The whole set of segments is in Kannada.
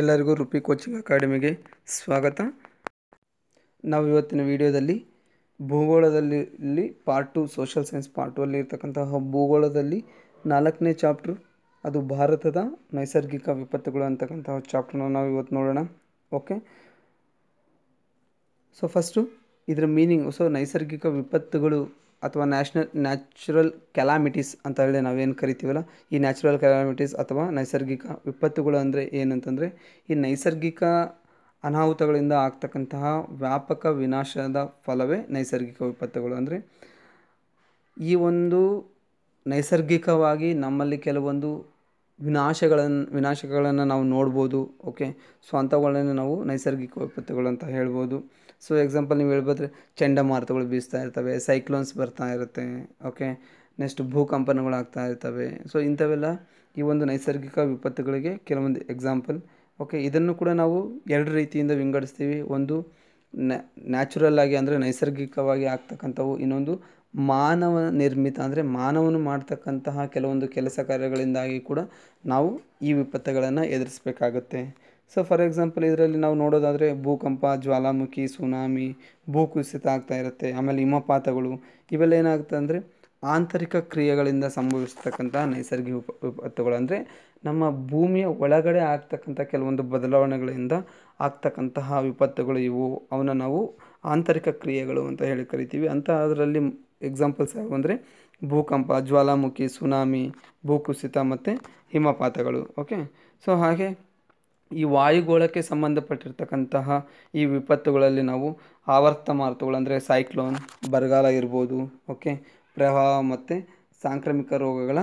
ಎಲ್ಲರಿಗೂ ರುಪಿ ಕೋಚಿಂಗ್ ಅಕಾಡೆಮಿಗೆ ಸ್ವಾಗತ ನಾವು ಇವತ್ತಿನ ವಿಡಿಯೋದಲ್ಲಿ ಭೂಗೋಳದಲ್ಲಿ part two social science part two ಅಲ್ಲಿ ಇರ್ತಕ್ಕಂತಹ ಭೂಗೋಳದಲ್ಲಿ ನಾಲ್ಕನೇ ಚಾಪ್ಟ್ರು ಅದು ಭಾರತದ ನೈಸರ್ಗಿಕ ವಿಪತ್ತುಗಳು ಅಂತಕ್ಕಂತಹ ಚಾಪ್ಟ್ರನ್ನ ನಾವು ಇವತ್ತು ನೋಡೋಣ ಓಕೆ ಸೊ ಫಸ್ಟು ಇದರ ಮೀನಿಂಗ್ ಸೊ ನೈಸರ್ಗಿಕ ವಿಪತ್ತುಗಳು ಅಥವಾ ನ್ಯಾಷನಲ್ ನ್ಯಾಚುರಲ್ ಕೆಲಾಮಿಟೀಸ್ ಅಂತ ಹೇಳಿ ನಾವೇನು ಕರಿತೀವಲ್ಲ ಈ ನ್ಯಾಚುರಲ್ ಕೆಲಾಮಿಟೀಸ್ ಅಥವಾ ನೈಸರ್ಗಿಕ ವಿಪತ್ತುಗಳು ಅಂದರೆ ಏನಂತಂದರೆ ಈ ನೈಸರ್ಗಿಕ ಅನಾಹುತಗಳಿಂದ ಆಗ್ತಕ್ಕಂತಹ ವ್ಯಾಪಕ ವಿನಾಶದ ಫಲವೇ ನೈಸರ್ಗಿಕ ವಿಪತ್ತುಗಳು ಅಂದರೆ ಈ ಒಂದು ನೈಸರ್ಗಿಕವಾಗಿ ನಮ್ಮಲ್ಲಿ ಕೆಲವೊಂದು ವಿನಾಶಗಳನ್ನು ವಿನಾಶಗಳನ್ನು ನಾವು ನೋಡ್ಬೋದು ಓಕೆ ಸೊ ನಾವು ನೈಸರ್ಗಿಕ ವಿಪತ್ತುಗಳು ಅಂತ ಹೇಳ್ಬೋದು ಸೊ ಎಕ್ಸಾಂಪಲ್ ನೀವು ಹೇಳ್ಬೋದ್ರೆ ಚಂಡಮಾರುತಗಳು ಬೀಸ್ತಾ ಇರ್ತವೆ ಸೈಕ್ಲೋನ್ಸ್ ಬರ್ತಾ ಇರುತ್ತೆ ಓಕೆ ನೆಕ್ಸ್ಟ್ ಭೂಕಂಪನಗಳು ಆಗ್ತಾ ಇರ್ತವೆ ಸೊ ಇಂಥವೆಲ್ಲ ಈ ಒಂದು ನೈಸರ್ಗಿಕ ವಿಪತ್ತುಗಳಿಗೆ ಕೆಲವೊಂದು ಎಕ್ಸಾಂಪಲ್ ಓಕೆ ಇದನ್ನು ಕೂಡ ನಾವು ಎರಡು ರೀತಿಯಿಂದ ವಿಂಗಡಿಸ್ತೀವಿ ಒಂದು ನ್ಯಾಚುರಲ್ ಆಗಿ ಅಂದರೆ ನೈಸರ್ಗಿಕವಾಗಿ ಆಗ್ತಕ್ಕಂಥವು ಇನ್ನೊಂದು ಮಾನವ ನಿರ್ಮಿತ ಅಂದರೆ ಮಾನವನು ಮಾಡ್ತಕ್ಕಂತಹ ಕೆಲವೊಂದು ಕೆಲಸ ಕಾರ್ಯಗಳಿಂದಾಗಿ ಕೂಡ ನಾವು ಈ ವಿಪತ್ತುಗಳನ್ನು ಎದುರಿಸಬೇಕಾಗುತ್ತೆ ಸೊ ಫಾರ್ ಎಕ್ಸಾಂಪಲ್ ಇದರಲ್ಲಿ ನಾವು ನೋಡೋದಾದರೆ ಭೂಕಂಪ ಜ್ವಾಲಾಮುಖಿ ಸುನಾಮಿ ಭೂಕುಸಿತ ಆಗ್ತಾ ಇರುತ್ತೆ ಆಮೇಲೆ ಹಿಮಪಾತಗಳು ಇವೆಲ್ಲ ಏನಾಗುತ್ತೆ ಅಂದರೆ ಆಂತರಿಕ ಕ್ರಿಯೆಗಳಿಂದ ಸಂಭವಿಸ್ತಕ್ಕಂಥ ನೈಸರ್ಗಿಕ ಉಪ ವಿಪತ್ತುಗಳು ಅಂದರೆ ನಮ್ಮ ಭೂಮಿಯ ಒಳಗಡೆ ಆಗ್ತಕ್ಕಂಥ ಕೆಲವೊಂದು ಬದಲಾವಣೆಗಳಿಂದ ಆಗ್ತಕ್ಕಂತಹ ವಿಪತ್ತುಗಳು ಇವು ಅವನ್ನ ನಾವು ಆಂತರಿಕ ಕ್ರಿಯೆಗಳು ಅಂತ ಹೇಳಿ ಕರಿತೀವಿ ಅಂತ ಅದರಲ್ಲಿ ಎಕ್ಸಾಂಪಲ್ಸ್ ಯಾವುವು ಅಂದರೆ ಭೂಕಂಪ ಜ್ವಾಲಾಮುಖಿ ಸುನಾಮಿ ಭೂಕುಸಿತ ಮತ್ತು ಹಿಮಪಾತಗಳು ಓಕೆ ಸೊ ಹಾಗೆ ಈ ವಾಯುಗೋಳಕ್ಕೆ ಸಂಬಂಧಪಟ್ಟಿರ್ತಕ್ಕಂತಹ ಈ ವಿಪತ್ತುಗಳಲ್ಲಿ ನಾವು ಮಾರುತಗಳು ಅಂದರೆ ಸೈಕ್ಲೋನ್ ಬರಗಾಲ ಇರ್ಬೋದು ಓಕೆ ಪ್ರವಾಹ ಮತ್ತು ಸಾಂಕ್ರಾಮಿಕ ರೋಗಗಳ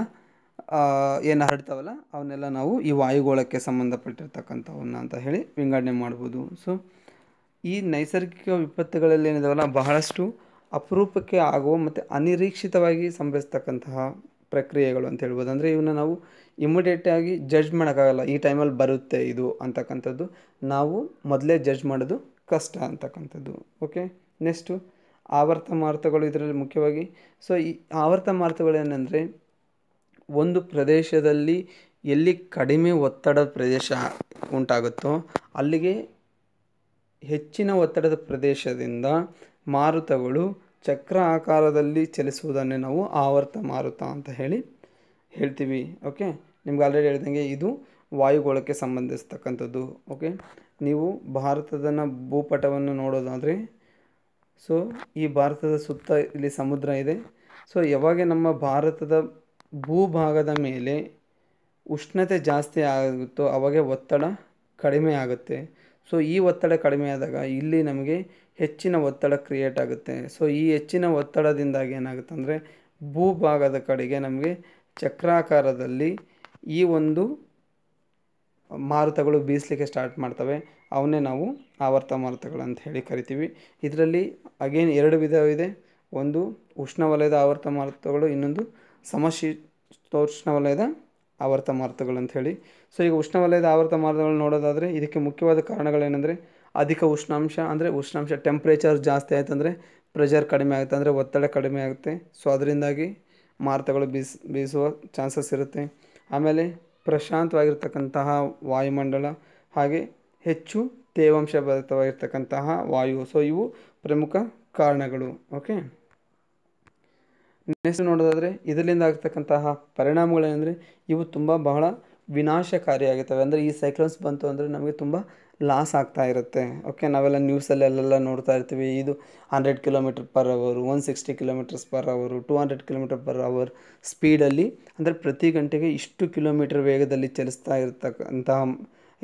ಏನು ಹರಡ್ತಾವಲ್ಲ ಅವನ್ನೆಲ್ಲ ನಾವು ಈ ವಾಯುಗೋಳಕ್ಕೆ ಸಂಬಂಧಪಟ್ಟಿರ್ತಕ್ಕಂಥವನ್ನ ಅಂತ ಹೇಳಿ ವಿಂಗಡಣೆ ಮಾಡ್ಬೋದು ಸೊ ಈ ನೈಸರ್ಗಿಕ ವಿಪತ್ತುಗಳಲ್ಲಿ ಏನಿದಾವಲ್ಲ ಬಹಳಷ್ಟು ಅಪರೂಪಕ್ಕೆ ಆಗುವ ಮತ್ತು ಅನಿರೀಕ್ಷಿತವಾಗಿ ಸಂಭವಿಸ್ತಕ್ಕಂತಹ ಪ್ರಕ್ರಿಯೆಗಳು ಅಂತ ಹೇಳ್ಬೋದು ಅಂದರೆ ಇವನ್ನ ನಾವು ಆಗಿ ಜಡ್ಜ್ ಮಾಡೋಕ್ಕಾಗಲ್ಲ ಈ ಟೈಮಲ್ಲಿ ಬರುತ್ತೆ ಇದು ಅಂತಕ್ಕಂಥದ್ದು ನಾವು ಮೊದಲೇ ಜಡ್ಜ್ ಮಾಡೋದು ಕಷ್ಟ ಅಂತಕ್ಕಂಥದ್ದು ಓಕೆ ನೆಕ್ಸ್ಟು ಆವರ್ತ ಮಾರುತಗಳು ಇದರಲ್ಲಿ ಮುಖ್ಯವಾಗಿ ಸೊ ಈ ಆವರ್ತ ಮಾರುತಗಳೇನೆಂದರೆ ಒಂದು ಪ್ರದೇಶದಲ್ಲಿ ಎಲ್ಲಿ ಕಡಿಮೆ ಒತ್ತಡದ ಪ್ರದೇಶ ಉಂಟಾಗುತ್ತೋ ಅಲ್ಲಿಗೆ ಹೆಚ್ಚಿನ ಒತ್ತಡದ ಪ್ರದೇಶದಿಂದ ಮಾರುತಗಳು ಚಕ್ರ ಆಕಾರದಲ್ಲಿ ಚಲಿಸುವುದನ್ನೇ ನಾವು ಆವರ್ತ ಮಾರುತ ಅಂತ ಹೇಳಿ ಹೇಳ್ತೀವಿ ಓಕೆ ನಿಮ್ಗೆ ಆಲ್ರೆಡಿ ಹೇಳ್ದಂಗೆ ಇದು ವಾಯುಗೋಳಕ್ಕೆ ಸಂಬಂಧಿಸ್ತಕ್ಕಂಥದ್ದು ಓಕೆ ನೀವು ಭಾರತದ ಭೂಪಟವನ್ನು ನೋಡೋದಾದರೆ ಸೊ ಈ ಭಾರತದ ಸುತ್ತ ಇಲ್ಲಿ ಸಮುದ್ರ ಇದೆ ಸೊ ಯಾವಾಗ ನಮ್ಮ ಭಾರತದ ಭೂಭಾಗದ ಮೇಲೆ ಉಷ್ಣತೆ ಜಾಸ್ತಿ ಆಗುತ್ತೋ ಅವಾಗೆ ಒತ್ತಡ ಕಡಿಮೆ ಆಗುತ್ತೆ ಸೊ ಈ ಒತ್ತಡ ಕಡಿಮೆ ಆದಾಗ ಇಲ್ಲಿ ನಮಗೆ ಹೆಚ್ಚಿನ ಒತ್ತಡ ಕ್ರಿಯೇಟ್ ಆಗುತ್ತೆ ಸೊ ಈ ಹೆಚ್ಚಿನ ಒತ್ತಡದಿಂದಾಗಿ ಏನಾಗುತ್ತೆ ಅಂದರೆ ಭೂಭಾಗದ ಕಡೆಗೆ ನಮಗೆ ಚಕ್ರಾಕಾರದಲ್ಲಿ ಈ ಒಂದು ಮಾರುತಗಳು ಬೀಸಲಿಕ್ಕೆ ಸ್ಟಾರ್ಟ್ ಮಾಡ್ತವೆ ಅವನ್ನೇ ನಾವು ಆವರ್ತ ಅಂತ ಹೇಳಿ ಕರಿತೀವಿ ಇದರಲ್ಲಿ ಅಗೇನ್ ಎರಡು ವಿಧವಿದೆ ಒಂದು ಉಷ್ಣವಲಯದ ಆವರ್ತ ಮಾರುತಗಳು ಇನ್ನೊಂದು ಸಮಶೀತೋಷ್ಣವಲಯದ ತೋಷ್ಣವಲಯದ ಆವರ್ತ ಮಾರುತಗಳು ಅಂತ ಹೇಳಿ ಸೊ ಈಗ ಉಷ್ಣವಲಯದ ಆವರ್ತ ಮಾರುತಗಳು ನೋಡೋದಾದರೆ ಇದಕ್ಕೆ ಮುಖ್ಯವಾದ ಕಾರಣಗಳೇನೆಂದರೆ ಅಧಿಕ ಉಷ್ಣಾಂಶ ಅಂದರೆ ಉಷ್ಣಾಂಶ ಟೆಂಪ್ರೇಚರ್ ಜಾಸ್ತಿ ಅಂದರೆ ಪ್ರೆಷರ್ ಕಡಿಮೆ ಆಗುತ್ತೆ ಅಂದರೆ ಒತ್ತಡ ಕಡಿಮೆ ಆಗುತ್ತೆ ಸೊ ಅದರಿಂದಾಗಿ ಮಾರುತಗಳು ಬೀಸ್ ಬೀಸುವ ಚಾನ್ಸಸ್ ಇರುತ್ತೆ ಆಮೇಲೆ ಪ್ರಶಾಂತವಾಗಿರ್ತಕ್ಕಂತಹ ವಾಯುಮಂಡಲ ಹಾಗೆ ಹೆಚ್ಚು ತೇವಾಂಶ ಭರಿತವಾಗಿರ್ತಕ್ಕಂತಹ ವಾಯು ಸೊ ಇವು ಪ್ರಮುಖ ಕಾರಣಗಳು ಓಕೆ ನೆಕ್ಸ್ಟ್ ನೋಡೋದಾದರೆ ಇದರಿಂದ ಆಗ್ತಕ್ಕಂತಹ ಪರಿಣಾಮಗಳೇನೆಂದರೆ ಇವು ತುಂಬ ಬಹಳ ವಿನಾಶಕಾರಿಯಾಗಿರ್ತವೆ ಅಂದರೆ ಈ ಸೈಕ್ಲೋನ್ಸ್ ಬಂತು ಅಂದರೆ ನಮಗೆ ತುಂಬ ಲಾಸ್ ಆಗ್ತಾ ಇರುತ್ತೆ ಓಕೆ ನಾವೆಲ್ಲ ನ್ಯೂಸಲ್ಲೆಲ್ಲ ನೋಡ್ತಾ ಇರ್ತೀವಿ ಇದು hundred kilometre per hour one sixty kilometres per hour two hundred kilometre per hour ಸ್ಪೀಡಲ್ಲಿ ಅಂದರೆ ಪ್ರತಿ ಗಂಟೆಗೆ ಇಷ್ಟು ಕಿಲೋಮೀಟರ್ ವೇಗದಲ್ಲಿ ಚಲಿಸ್ತಾ ಇರ್ತಕ್ಕಂತಹ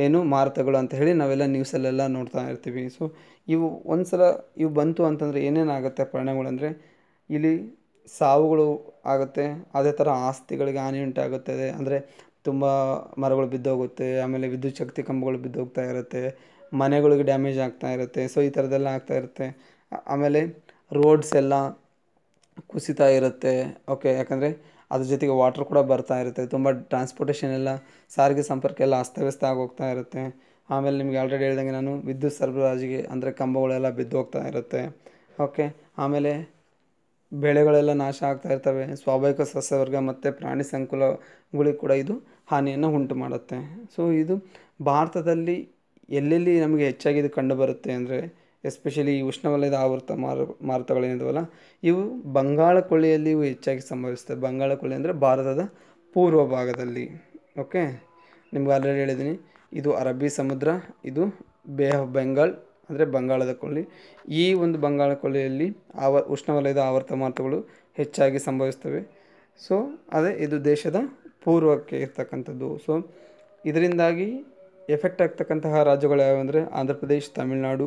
ಏನು ಮಾರುತಗಳು ಅಂತ ಹೇಳಿ ನಾವೆಲ್ಲ ನ್ಯೂಸಲ್ಲೆಲ್ಲ ನೋಡ್ತಾ ಇರ್ತೀವಿ ಸೊ ಇವು ಒಂದು ಸಲ ಇವು ಬಂತು ಅಂತಂದರೆ ಏನೇನಾಗುತ್ತೆ ಅಂದರೆ ಇಲ್ಲಿ ಸಾವುಗಳು ಆಗುತ್ತೆ ಅದೇ ಥರ ಆಸ್ತಿಗಳಿಗೆ ಹಾನಿ ಉಂಟಾಗುತ್ತದೆ ಅಂದರೆ ತುಂಬ ಮರಗಳು ಬಿದ್ದೋಗುತ್ತೆ ಆಮೇಲೆ ವಿದ್ಯುತ್ ಶಕ್ತಿ ಕಂಬಗಳು ಬಿದ್ದೋಗ್ತಾ ಇರುತ್ತೆ ಮನೆಗಳಿಗೆ ಡ್ಯಾಮೇಜ್ ಆಗ್ತಾ ಇರುತ್ತೆ ಸೊ ಈ ಥರದ್ದೆಲ್ಲ ಆಗ್ತಾ ಇರುತ್ತೆ ಆಮೇಲೆ ರೋಡ್ಸ್ ಎಲ್ಲ ಕುಸಿತಾ ಇರುತ್ತೆ ಓಕೆ ಯಾಕಂದರೆ ಅದ್ರ ಜೊತೆಗೆ ವಾಟರ್ ಕೂಡ ಬರ್ತಾ ಇರುತ್ತೆ ತುಂಬ ಟ್ರಾನ್ಸ್ಪೋರ್ಟೇಷನ್ ಎಲ್ಲ ಸಾರಿಗೆ ಸಂಪರ್ಕ ಎಲ್ಲ ಅಸ್ತವ್ಯಸ್ತ ಆಗೋಗ್ತಾ ಇರುತ್ತೆ ಆಮೇಲೆ ನಿಮಗೆ ಆಲ್ರೆಡಿ ಹೇಳ್ದಂಗೆ ನಾನು ವಿದ್ಯುತ್ ಸರಬರಾಜಿಗೆ ಅಂದರೆ ಕಂಬಗಳೆಲ್ಲ ಬಿದ್ದು ಹೋಗ್ತಾ ಇರುತ್ತೆ ಓಕೆ ಆಮೇಲೆ ಬೆಳೆಗಳೆಲ್ಲ ನಾಶ ಆಗ್ತಾ ಇರ್ತವೆ ಸ್ವಾಭಾವಿಕ ಸಸ್ಯವರ್ಗ ಮತ್ತು ಪ್ರಾಣಿ ಸಂಕುಲಗಳಿಗೆ ಕೂಡ ಇದು ಹಾನಿಯನ್ನು ಉಂಟು ಮಾಡುತ್ತೆ ಸೊ ಇದು ಭಾರತದಲ್ಲಿ ಎಲ್ಲೆಲ್ಲಿ ನಮಗೆ ಹೆಚ್ಚಾಗಿ ಇದು ಕಂಡುಬರುತ್ತೆ ಅಂದರೆ ಎಸ್ಪೆಷಲಿ ಈ ಉಷ್ಣವಲಯದ ಆವೃತ ಮಾರು ಮಾರುತಗಳೇನಿದವಲ್ಲ ಇವು ಬಂಗಾಳ ಕೊಳ್ಳಿಯಲ್ಲಿ ಇವು ಹೆಚ್ಚಾಗಿ ಸಂಭವಿಸ್ತವೆ ಬಂಗಾಳ ಕೊಳ್ಳಿ ಅಂದರೆ ಭಾರತದ ಪೂರ್ವ ಭಾಗದಲ್ಲಿ ಓಕೆ ನಿಮ್ಗೆ ಆಲ್ರೆಡಿ ಹೇಳಿದ್ದೀನಿ ಇದು ಅರಬ್ಬಿ ಸಮುದ್ರ ಇದು ಬೇ ಆಫ್ ಅಂದರೆ ಬಂಗಾಳದ ಕೊಳ್ಳಿ ಈ ಒಂದು ಬಂಗಾಳ ಕೊಳ್ಳಿಯಲ್ಲಿ ಆವ ಉಷ್ಣವಲಯದ ಮಾರುತಗಳು ಹೆಚ್ಚಾಗಿ ಸಂಭವಿಸ್ತವೆ ಸೊ ಅದೇ ಇದು ದೇಶದ ಪೂರ್ವಕ್ಕೆ ಇರ್ತಕ್ಕಂಥದ್ದು ಸೊ ಇದರಿಂದಾಗಿ ಎಫೆಕ್ಟ್ ಆಗ್ತಕ್ಕಂತಹ ರಾಜ್ಯಗಳು ಯಾವ್ಯಾವು ಅಂದರೆ ಆಂಧ್ರ ಪ್ರದೇಶ್ ತಮಿಳುನಾಡು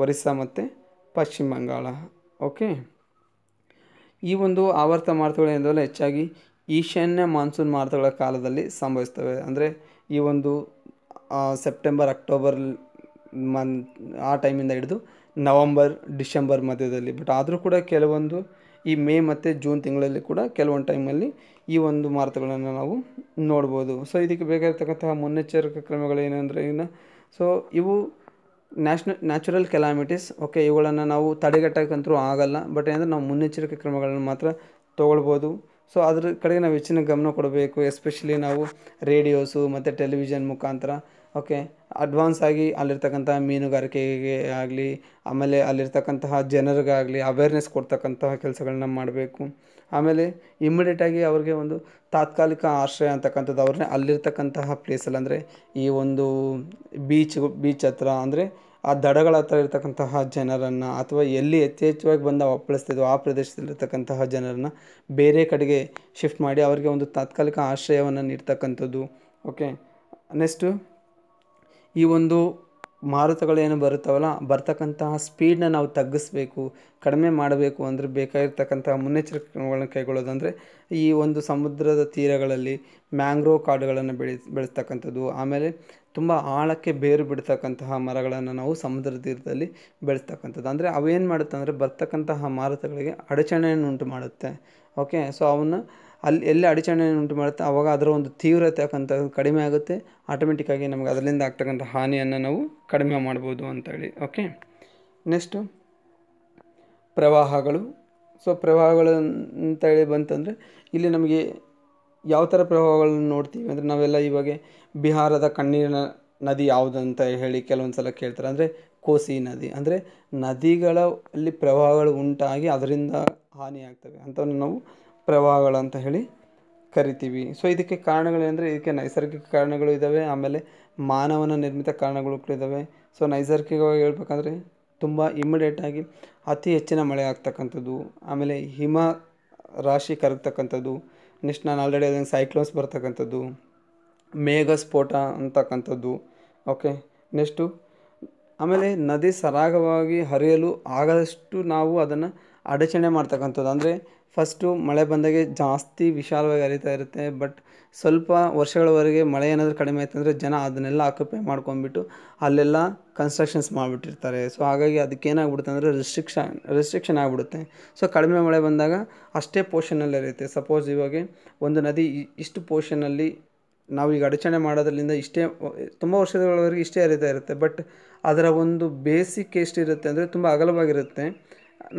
ಒರಿಸ್ಸಾ ಮತ್ತು ಪಶ್ಚಿಮ ಬಂಗಾಳ ಓಕೆ ಈ ಒಂದು ಆವರ್ತ ಮಾರುತಗಳು ಏನಂದ್ರೆ ಹೆಚ್ಚಾಗಿ ಈಶಾನ್ಯ ಮಾನ್ಸೂನ್ ಮಾರುತಗಳ ಕಾಲದಲ್ಲಿ ಸಂಭವಿಸ್ತವೆ ಅಂದರೆ ಈ ಒಂದು ಸೆಪ್ಟೆಂಬರ್ ಅಕ್ಟೋಬರ್ ಮನ್ ಆ ಟೈಮಿಂದ ಹಿಡಿದು ನವಂಬರ್ ಡಿಸೆಂಬರ್ ಮಧ್ಯದಲ್ಲಿ ಬಟ್ ಆದರೂ ಕೂಡ ಕೆಲವೊಂದು ಈ ಮೇ ಮತ್ತು ಜೂನ್ ತಿಂಗಳಲ್ಲಿ ಕೂಡ ಕೆಲವೊಂದು ಟೈಮಲ್ಲಿ ಈ ಒಂದು ಮಾರುತಗಳನ್ನು ನಾವು ನೋಡ್ಬೋದು ಸೊ ಇದಕ್ಕೆ ಬೇಕಾಗಿರ್ತಕ್ಕಂತಹ ಮುನ್ನೆಚ್ಚರಿಕೆ ಕ್ರಮಗಳೇನೆಂದರೆ ಇನ್ನು ಸೊ ಇವು ನ್ಯಾಷನ ನ್ಯಾಚುರಲ್ ಕೆಲಾಮಿಟೀಸ್ ಓಕೆ ಇವುಗಳನ್ನು ನಾವು ತಡೆಗಟ್ಟಕ್ಕಂತೂ ಆಗಲ್ಲ ಬಟ್ ಏನಂದರೆ ನಾವು ಮುನ್ನೆಚ್ಚರಿಕೆ ಕ್ರಮಗಳನ್ನು ಮಾತ್ರ ತೊಗೊಳ್ಬೋದು ಸೊ ಅದ್ರ ಕಡೆಗೆ ನಾವು ಹೆಚ್ಚಿನ ಗಮನ ಕೊಡಬೇಕು ಎಸ್ಪೆಷಲಿ ನಾವು ರೇಡಿಯೋಸು ಮತ್ತು ಟೆಲಿವಿಷನ್ ಮುಖಾಂತರ ಓಕೆ ಅಡ್ವಾನ್ಸ್ ಆಗಿ ಅಲ್ಲಿರ್ತಕ್ಕಂಥ ಮೀನುಗಾರಿಕೆಗೆ ಆಗಲಿ ಆಮೇಲೆ ಅಲ್ಲಿರ್ತಕ್ಕಂತಹ ಜನರಿಗಾಗಲಿ ಅವೇರ್ನೆಸ್ ಕೊಡ್ತಕ್ಕಂತಹ ಕೆಲಸಗಳನ್ನ ಮಾಡಬೇಕು ಆಮೇಲೆ ಇಮ್ಮಿಡಿಯೇಟಾಗಿ ಅವ್ರಿಗೆ ಒಂದು ತಾತ್ಕಾಲಿಕ ಆಶ್ರಯ ಅಂತಕ್ಕಂಥದ್ದು ಅವ್ರನ್ನೇ ಅಲ್ಲಿರ್ತಕ್ಕಂತಹ ಪ್ಲೇಸಲ್ಲಿ ಅಂದರೆ ಈ ಒಂದು ಬೀಚ್ ಬೀಚ್ ಹತ್ರ ಅಂದರೆ ಆ ದಡಗಳ ಹತ್ರ ಇರ್ತಕ್ಕಂತಹ ಜನರನ್ನು ಅಥವಾ ಎಲ್ಲಿ ಯಥೇಚ್ಛವಾಗಿ ಬಂದು ಅಪ್ಪಳಿಸ್ತಿದ್ವು ಆ ಪ್ರದೇಶದಲ್ಲಿರ್ತಕ್ಕಂತಹ ಜನರನ್ನು ಬೇರೆ ಕಡೆಗೆ ಶಿಫ್ಟ್ ಮಾಡಿ ಅವರಿಗೆ ಒಂದು ತಾತ್ಕಾಲಿಕ ಆಶ್ರಯವನ್ನು ನೀಡ್ತಕ್ಕಂಥದ್ದು ಓಕೆ ನೆಕ್ಸ್ಟು ಈ ಒಂದು ಮಾರುತಗಳೇನು ಬರುತ್ತವಲ್ಲ ಬರ್ತಕ್ಕಂತಹ ಸ್ಪೀಡನ್ನ ನಾವು ತಗ್ಗಿಸ್ಬೇಕು ಕಡಿಮೆ ಮಾಡಬೇಕು ಅಂದರೆ ಬೇಕಾಗಿರ್ತಕ್ಕಂತಹ ಮುನ್ನೆಚ್ಚರಿಕೆ ಕ್ರಮಗಳನ್ನು ಕೈಗೊಳ್ಳೋದಂದರೆ ಈ ಒಂದು ಸಮುದ್ರದ ತೀರಗಳಲ್ಲಿ ಮ್ಯಾಂಗ್ರೋವ್ ಕಾಡುಗಳನ್ನು ಬೆಳೆ ಬೆಳೆಸ್ತಕ್ಕಂಥದ್ದು ಆಮೇಲೆ ತುಂಬ ಆಳಕ್ಕೆ ಬೇರು ಬಿಡ್ತಕ್ಕಂತಹ ಮರಗಳನ್ನು ನಾವು ಸಮುದ್ರ ತೀರದಲ್ಲಿ ಬೆಳೆಸ್ತಕ್ಕಂಥದ್ದು ಅಂದರೆ ಅವೇನು ಮಾಡುತ್ತೆ ಅಂದರೆ ಬರ್ತಕ್ಕಂತಹ ಮಾರುತಗಳಿಗೆ ಅಡಚಣೆಯನ್ನು ಉಂಟು ಮಾಡುತ್ತೆ ಓಕೆ ಸೊ ಅವನ್ನ ಅಲ್ಲಿ ಎಲ್ಲಿ ಅಡಚಣೆಯನ್ನು ಉಂಟು ಮಾಡುತ್ತೆ ಆವಾಗ ಅದರ ಒಂದು ತೀವ್ರತೆ ಅಂತ ಕಡಿಮೆ ಆಗುತ್ತೆ ಆಟೋಮೆಟಿಕ್ಕಾಗಿ ನಮ್ಗೆ ಅದರಿಂದ ಆಗ್ತಕ್ಕಂಥ ಹಾನಿಯನ್ನು ನಾವು ಕಡಿಮೆ ಮಾಡ್ಬೋದು ಅಂತೇಳಿ ಓಕೆ ನೆಕ್ಸ್ಟು ಪ್ರವಾಹಗಳು ಸೊ ಪ್ರವಾಹಗಳು ಅಂತೇಳಿ ಬಂತಂದರೆ ಇಲ್ಲಿ ನಮಗೆ ಯಾವ ಥರ ಪ್ರವಾಹಗಳನ್ನು ನೋಡ್ತೀವಿ ಅಂದರೆ ನಾವೆಲ್ಲ ಇವಾಗ ಬಿಹಾರದ ಕಣ್ಣೀರಿನ ನದಿ ಅಂತ ಹೇಳಿ ಕೆಲವೊಂದು ಸಲ ಕೇಳ್ತಾರೆ ಅಂದರೆ ಕೋಸಿ ನದಿ ಅಂದರೆ ನದಿಗಳಲ್ಲಿ ಪ್ರವಾಹಗಳು ಉಂಟಾಗಿ ಅದರಿಂದ ಹಾನಿಯಾಗ್ತವೆ ಅಂಥವನ್ನು ನಾವು ಪ್ರವಾಹಗಳಂತ ಹೇಳಿ ಕರಿತೀವಿ ಸೊ ಇದಕ್ಕೆ ಕಾರಣಗಳೇನೆಂದರೆ ಇದಕ್ಕೆ ನೈಸರ್ಗಿಕ ಕಾರಣಗಳು ಇದ್ದಾವೆ ಆಮೇಲೆ ಮಾನವನ ನಿರ್ಮಿತ ಕಾರಣಗಳು ಕೂಡ ಇದ್ದಾವೆ ಸೊ ನೈಸರ್ಗಿಕವಾಗಿ ಹೇಳ್ಬೇಕಂದ್ರೆ ತುಂಬ ಇಮ್ಮಿಡಿಯೇಟಾಗಿ ಅತಿ ಹೆಚ್ಚಿನ ಮಳೆ ಆಗ್ತಕ್ಕಂಥದ್ದು ಆಮೇಲೆ ಹಿಮ ರಾಶಿ ಕರಗ್ತಕ್ಕಂಥದ್ದು ನೆಕ್ಸ್ಟ್ ನಾನು ಆಲ್ರೆಡಿ ಅದನ್ನು ಸೈಕ್ಲೋನ್ಸ್ ಬರ್ತಕ್ಕಂಥದ್ದು ಮೇಘ ಸ್ಫೋಟ ಅಂತಕ್ಕಂಥದ್ದು ಓಕೆ ನೆಕ್ಸ್ಟು ಆಮೇಲೆ ನದಿ ಸರಾಗವಾಗಿ ಹರಿಯಲು ಆಗದಷ್ಟು ನಾವು ಅದನ್ನು ಅಡಚಣೆ ಮಾಡ್ತಕ್ಕಂಥದ್ದು ಅಂದರೆ ಫಸ್ಟು ಮಳೆ ಬಂದಾಗೆ ಜಾಸ್ತಿ ವಿಶಾಲವಾಗಿ ಹರಿತಾ ಇರುತ್ತೆ ಬಟ್ ಸ್ವಲ್ಪ ವರ್ಷಗಳವರೆಗೆ ಮಳೆ ಏನಾದರೂ ಕಡಿಮೆ ಆಯ್ತು ಅಂದರೆ ಜನ ಅದನ್ನೆಲ್ಲ ಆಕ್ಯುಪೈ ಮಾಡ್ಕೊಂಡ್ಬಿಟ್ಟು ಅಲ್ಲೆಲ್ಲ ಕನ್ಸ್ಟ್ರಕ್ಷನ್ಸ್ ಮಾಡಿಬಿಟ್ಟಿರ್ತಾರೆ ಸೊ ಹಾಗಾಗಿ ಅದಕ್ಕೆ ಏನಾಗ್ಬಿಡುತ್ತೆ ಅಂದರೆ ರಿಸ್ಟ್ರಿಕ್ಷನ್ ರಿಸ್ಟ್ರಿಕ್ಷನ್ ಆಗಿಬಿಡುತ್ತೆ ಸೊ ಕಡಿಮೆ ಮಳೆ ಬಂದಾಗ ಅಷ್ಟೇ ಪೋರ್ಷನಲ್ಲಿ ಇರುತ್ತೆ ಸಪೋಸ್ ಇವಾಗ ಒಂದು ನದಿ ಇಷ್ಟು ಪೋರ್ಷನಲ್ಲಿ ನಾವು ಈಗ ಅಡಚಣೆ ಮಾಡೋದ್ರಿಂದ ಇಷ್ಟೇ ತುಂಬ ವರ್ಷದವರೆಗೆ ಇಷ್ಟೇ ಹರಿತಾ ಇರುತ್ತೆ ಬಟ್ ಅದರ ಒಂದು ಬೇಸಿಕ್ ಎಷ್ಟಿರುತ್ತೆ ಅಂದರೆ ತುಂಬ ಅಗಲವಾಗಿರುತ್ತೆ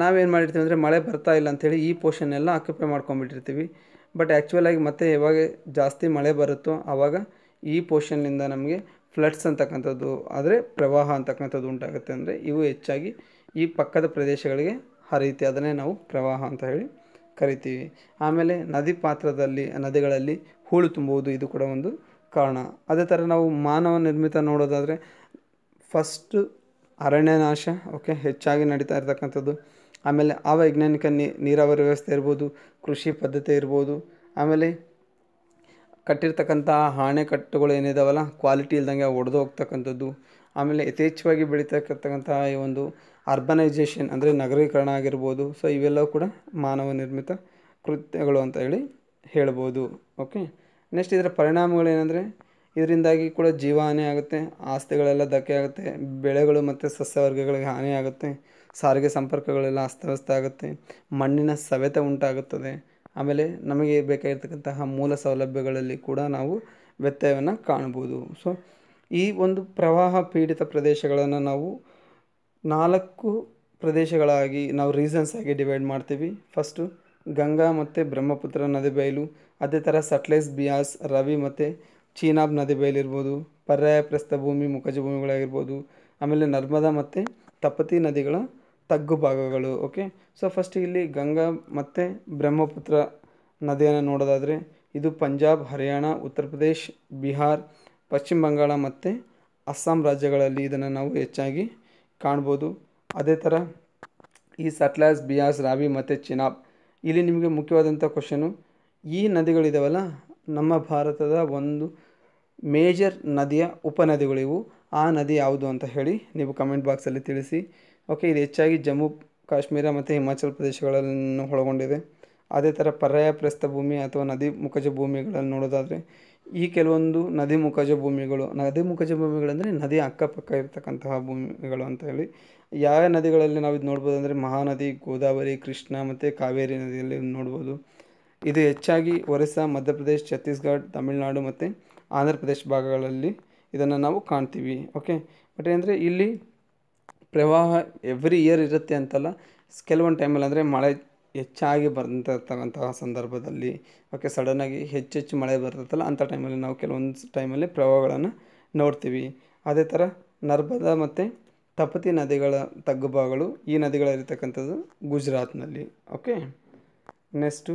ನಾವೇನು ಮಾಡಿರ್ತೀವಿ ಅಂದರೆ ಮಳೆ ಬರ್ತಾ ಇಲ್ಲ ಅಂಥೇಳಿ ಈ ಪೋರ್ಷನ್ನೆಲ್ಲ ಆಕ್ಯುಪೈ ಮಾಡ್ಕೊಂಡ್ಬಿಟ್ಟಿರ್ತೀವಿ ಬಟ್ ಆ್ಯಕ್ಚುಲಾಗಿ ಮತ್ತೆ ಯಾವಾಗ ಜಾಸ್ತಿ ಮಳೆ ಬರುತ್ತೋ ಆವಾಗ ಈ ಪೋರ್ಷನ್ನಿಂದ ನಮಗೆ ಫ್ಲಡ್ಸ್ ಅಂತಕ್ಕಂಥದ್ದು ಆದರೆ ಪ್ರವಾಹ ಅಂತಕ್ಕಂಥದ್ದು ಉಂಟಾಗುತ್ತೆ ಅಂದರೆ ಇವು ಹೆಚ್ಚಾಗಿ ಈ ಪಕ್ಕದ ಪ್ರದೇಶಗಳಿಗೆ ಹರಿಯುತ್ತೆ ಅದನ್ನೇ ನಾವು ಪ್ರವಾಹ ಅಂತ ಹೇಳಿ ಕರಿತೀವಿ ಆಮೇಲೆ ನದಿ ಪಾತ್ರದಲ್ಲಿ ನದಿಗಳಲ್ಲಿ ಹೂಳು ತುಂಬುವುದು ಇದು ಕೂಡ ಒಂದು ಕಾರಣ ಅದೇ ಥರ ನಾವು ಮಾನವ ನಿರ್ಮಿತ ನೋಡೋದಾದರೆ ಫಸ್ಟು ಅರಣ್ಯನಾಶ ಓಕೆ ಹೆಚ್ಚಾಗಿ ನಡೀತಾ ಇರತಕ್ಕಂಥದ್ದು ಆಮೇಲೆ ಆ ವೈಜ್ಞಾನಿಕ ನೀರಾವರಿ ವ್ಯವಸ್ಥೆ ಇರ್ಬೋದು ಕೃಷಿ ಪದ್ಧತಿ ಇರ್ಬೋದು ಆಮೇಲೆ ಕಟ್ಟಿರ್ತಕ್ಕಂಥ ಅಣೆಕಟ್ಟುಗಳು ಏನಿದಾವಲ್ಲ ಕ್ವಾಲಿಟಿ ಇಲ್ದಂಗೆ ಒಡೆದು ಹೋಗ್ತಕ್ಕಂಥದ್ದು ಆಮೇಲೆ ಯಥೇಚ್ಛವಾಗಿ ಬೆಳೀತಕ್ಕಂಥ ಈ ಒಂದು ಅರ್ಬನೈಜೇಷನ್ ಅಂದರೆ ನಗರೀಕರಣ ಆಗಿರ್ಬೋದು ಸೊ ಇವೆಲ್ಲವೂ ಕೂಡ ಮಾನವ ನಿರ್ಮಿತ ಕೃತ್ಯಗಳು ಅಂತ ಹೇಳಿ ಹೇಳ್ಬೋದು ಓಕೆ ನೆಕ್ಸ್ಟ್ ಇದರ ಪರಿಣಾಮಗಳು ಇದರಿಂದಾಗಿ ಕೂಡ ಜೀವ ಹಾನಿ ಆಗುತ್ತೆ ಆಸ್ತಿಗಳೆಲ್ಲ ಧಕ್ಕೆ ಆಗುತ್ತೆ ಬೆಳೆಗಳು ಮತ್ತು ಸಸ್ಯವರ್ಗಗಳಿಗೆ ಹಾನಿ ಆಗುತ್ತೆ ಸಾರಿಗೆ ಸಂಪರ್ಕಗಳೆಲ್ಲ ಅಸ್ತವ್ಯಸ್ತ ಆಗುತ್ತೆ ಮಣ್ಣಿನ ಸವೆತ ಉಂಟಾಗುತ್ತದೆ ಆಮೇಲೆ ನಮಗೆ ಬೇಕಾಗಿರ್ತಕ್ಕಂತಹ ಮೂಲ ಸೌಲಭ್ಯಗಳಲ್ಲಿ ಕೂಡ ನಾವು ವ್ಯತ್ಯಯವನ್ನು ಕಾಣ್ಬೋದು ಸೊ ಈ ಒಂದು ಪ್ರವಾಹ ಪೀಡಿತ ಪ್ರದೇಶಗಳನ್ನು ನಾವು ನಾಲ್ಕು ಪ್ರದೇಶಗಳಾಗಿ ನಾವು ರೀಸನ್ಸ್ ಆಗಿ ಡಿವೈಡ್ ಮಾಡ್ತೀವಿ ಫಸ್ಟು ಗಂಗಾ ಮತ್ತು ಬ್ರಹ್ಮಪುತ್ರ ನದಿ ಬಯಲು ಅದೇ ಥರ ಸಟ್ಲೈಸ್ ಬಿಯಾಸ್ ರವಿ ಮತ್ತು ಚೀನಾಬ್ ನದಿ ಬಯಲಿರ್ಬೋದು ಪರ್ಯಾಯ ಭೂಮಿ ಮುಖಜ ಭೂಮಿಗಳಾಗಿರ್ಬೋದು ಆಮೇಲೆ ನರ್ಮದಾ ಮತ್ತು ತಪತಿ ನದಿಗಳ ತಗ್ಗು ಭಾಗಗಳು ಓಕೆ ಸೊ ಫಸ್ಟ್ ಇಲ್ಲಿ ಗಂಗಾ ಮತ್ತು ಬ್ರಹ್ಮಪುತ್ರ ನದಿಯನ್ನು ನೋಡೋದಾದರೆ ಇದು ಪಂಜಾಬ್ ಹರಿಯಾಣ ಉತ್ತರ ಪ್ರದೇಶ್ ಬಿಹಾರ್ ಪಶ್ಚಿಮ ಬಂಗಾಳ ಮತ್ತು ಅಸ್ಸಾಂ ರಾಜ್ಯಗಳಲ್ಲಿ ಇದನ್ನು ನಾವು ಹೆಚ್ಚಾಗಿ ಕಾಣ್ಬೋದು ಅದೇ ಥರ ಈ ಸಟ್ಲಾಸ್ ಬಿಯಾಸ್ ರಾವಿ ಮತ್ತು ಚಿನಾಬ್ ಇಲ್ಲಿ ನಿಮಗೆ ಮುಖ್ಯವಾದಂಥ ಕ್ವಶನು ಈ ನದಿಗಳಿದಾವಲ್ಲ ನಮ್ಮ ಭಾರತದ ಒಂದು ಮೇಜರ್ ನದಿಯ ಉಪನದಿಗಳಿವು ಆ ನದಿ ಯಾವುದು ಅಂತ ಹೇಳಿ ನೀವು ಕಮೆಂಟ್ ಬಾಕ್ಸಲ್ಲಿ ತಿಳಿಸಿ ಓಕೆ ಇದು ಹೆಚ್ಚಾಗಿ ಜಮ್ಮು ಕಾಶ್ಮೀರ ಮತ್ತು ಹಿಮಾಚಲ ಪ್ರದೇಶಗಳನ್ನು ಒಳಗೊಂಡಿದೆ ಅದೇ ಥರ ಪರ್ಯಾಯ ಪ್ರಸ್ಥ ಭೂಮಿ ಅಥವಾ ನದಿ ಮುಖಜ ಭೂಮಿಗಳನ್ನು ನೋಡೋದಾದರೆ ಈ ಕೆಲವೊಂದು ನದಿ ಮುಖಜ ಭೂಮಿಗಳು ನದಿ ಮುಖಜ ಭೂಮಿಗಳಂದರೆ ನದಿ ಅಕ್ಕಪಕ್ಕ ಇರತಕ್ಕಂತಹ ಭೂಮಿಗಳು ಅಂತ ಹೇಳಿ ಯಾವ ನದಿಗಳಲ್ಲಿ ನಾವು ಇದು ನೋಡ್ಬೋದು ಅಂದರೆ ಮಹಾನದಿ ಗೋದಾವರಿ ಕೃಷ್ಣ ಮತ್ತು ಕಾವೇರಿ ನದಿಯಲ್ಲಿ ನೋಡ್ಬೋದು ಇದು ಹೆಚ್ಚಾಗಿ ಒರಿಸ್ಸಾ ಮಧ್ಯಪ್ರದೇಶ್ ಛತ್ತೀಸ್ಗಢ ತಮಿಳುನಾಡು ಮತ್ತು ಆಂಧ್ರ ಪ್ರದೇಶ ಭಾಗಗಳಲ್ಲಿ ಇದನ್ನು ನಾವು ಕಾಣ್ತೀವಿ ಓಕೆ ಬಟ್ ಏನಂದರೆ ಇಲ್ಲಿ ಪ್ರವಾಹ ಎವ್ರಿ ಇಯರ್ ಇರುತ್ತೆ ಅಂತಲ್ಲ ಕೆಲವೊಂದು ಟೈಮಲ್ಲಿ ಅಂದರೆ ಮಳೆ ಹೆಚ್ಚಾಗಿ ಬರ್ತಿರ್ತಕ್ಕಂತಹ ಸಂದರ್ಭದಲ್ಲಿ ಓಕೆ ಸಡನ್ನಾಗಿ ಹೆಚ್ಚೆಚ್ಚು ಮಳೆ ಬರ್ತಿರ್ತಲ್ಲ ಅಂಥ ಟೈಮಲ್ಲಿ ನಾವು ಕೆಲವೊಂದು ಟೈಮಲ್ಲಿ ಪ್ರವಾಹಗಳನ್ನು ನೋಡ್ತೀವಿ ಅದೇ ಥರ ನರ್ಮದಾ ಮತ್ತು ತಪತಿ ನದಿಗಳ ತಗ್ಗುಭಾಗಗಳು ಈ ನದಿಗಳಿರ್ತಕ್ಕಂಥದ್ದು ಗುಜರಾತ್ನಲ್ಲಿ ಓಕೆ ನೆಕ್ಸ್ಟು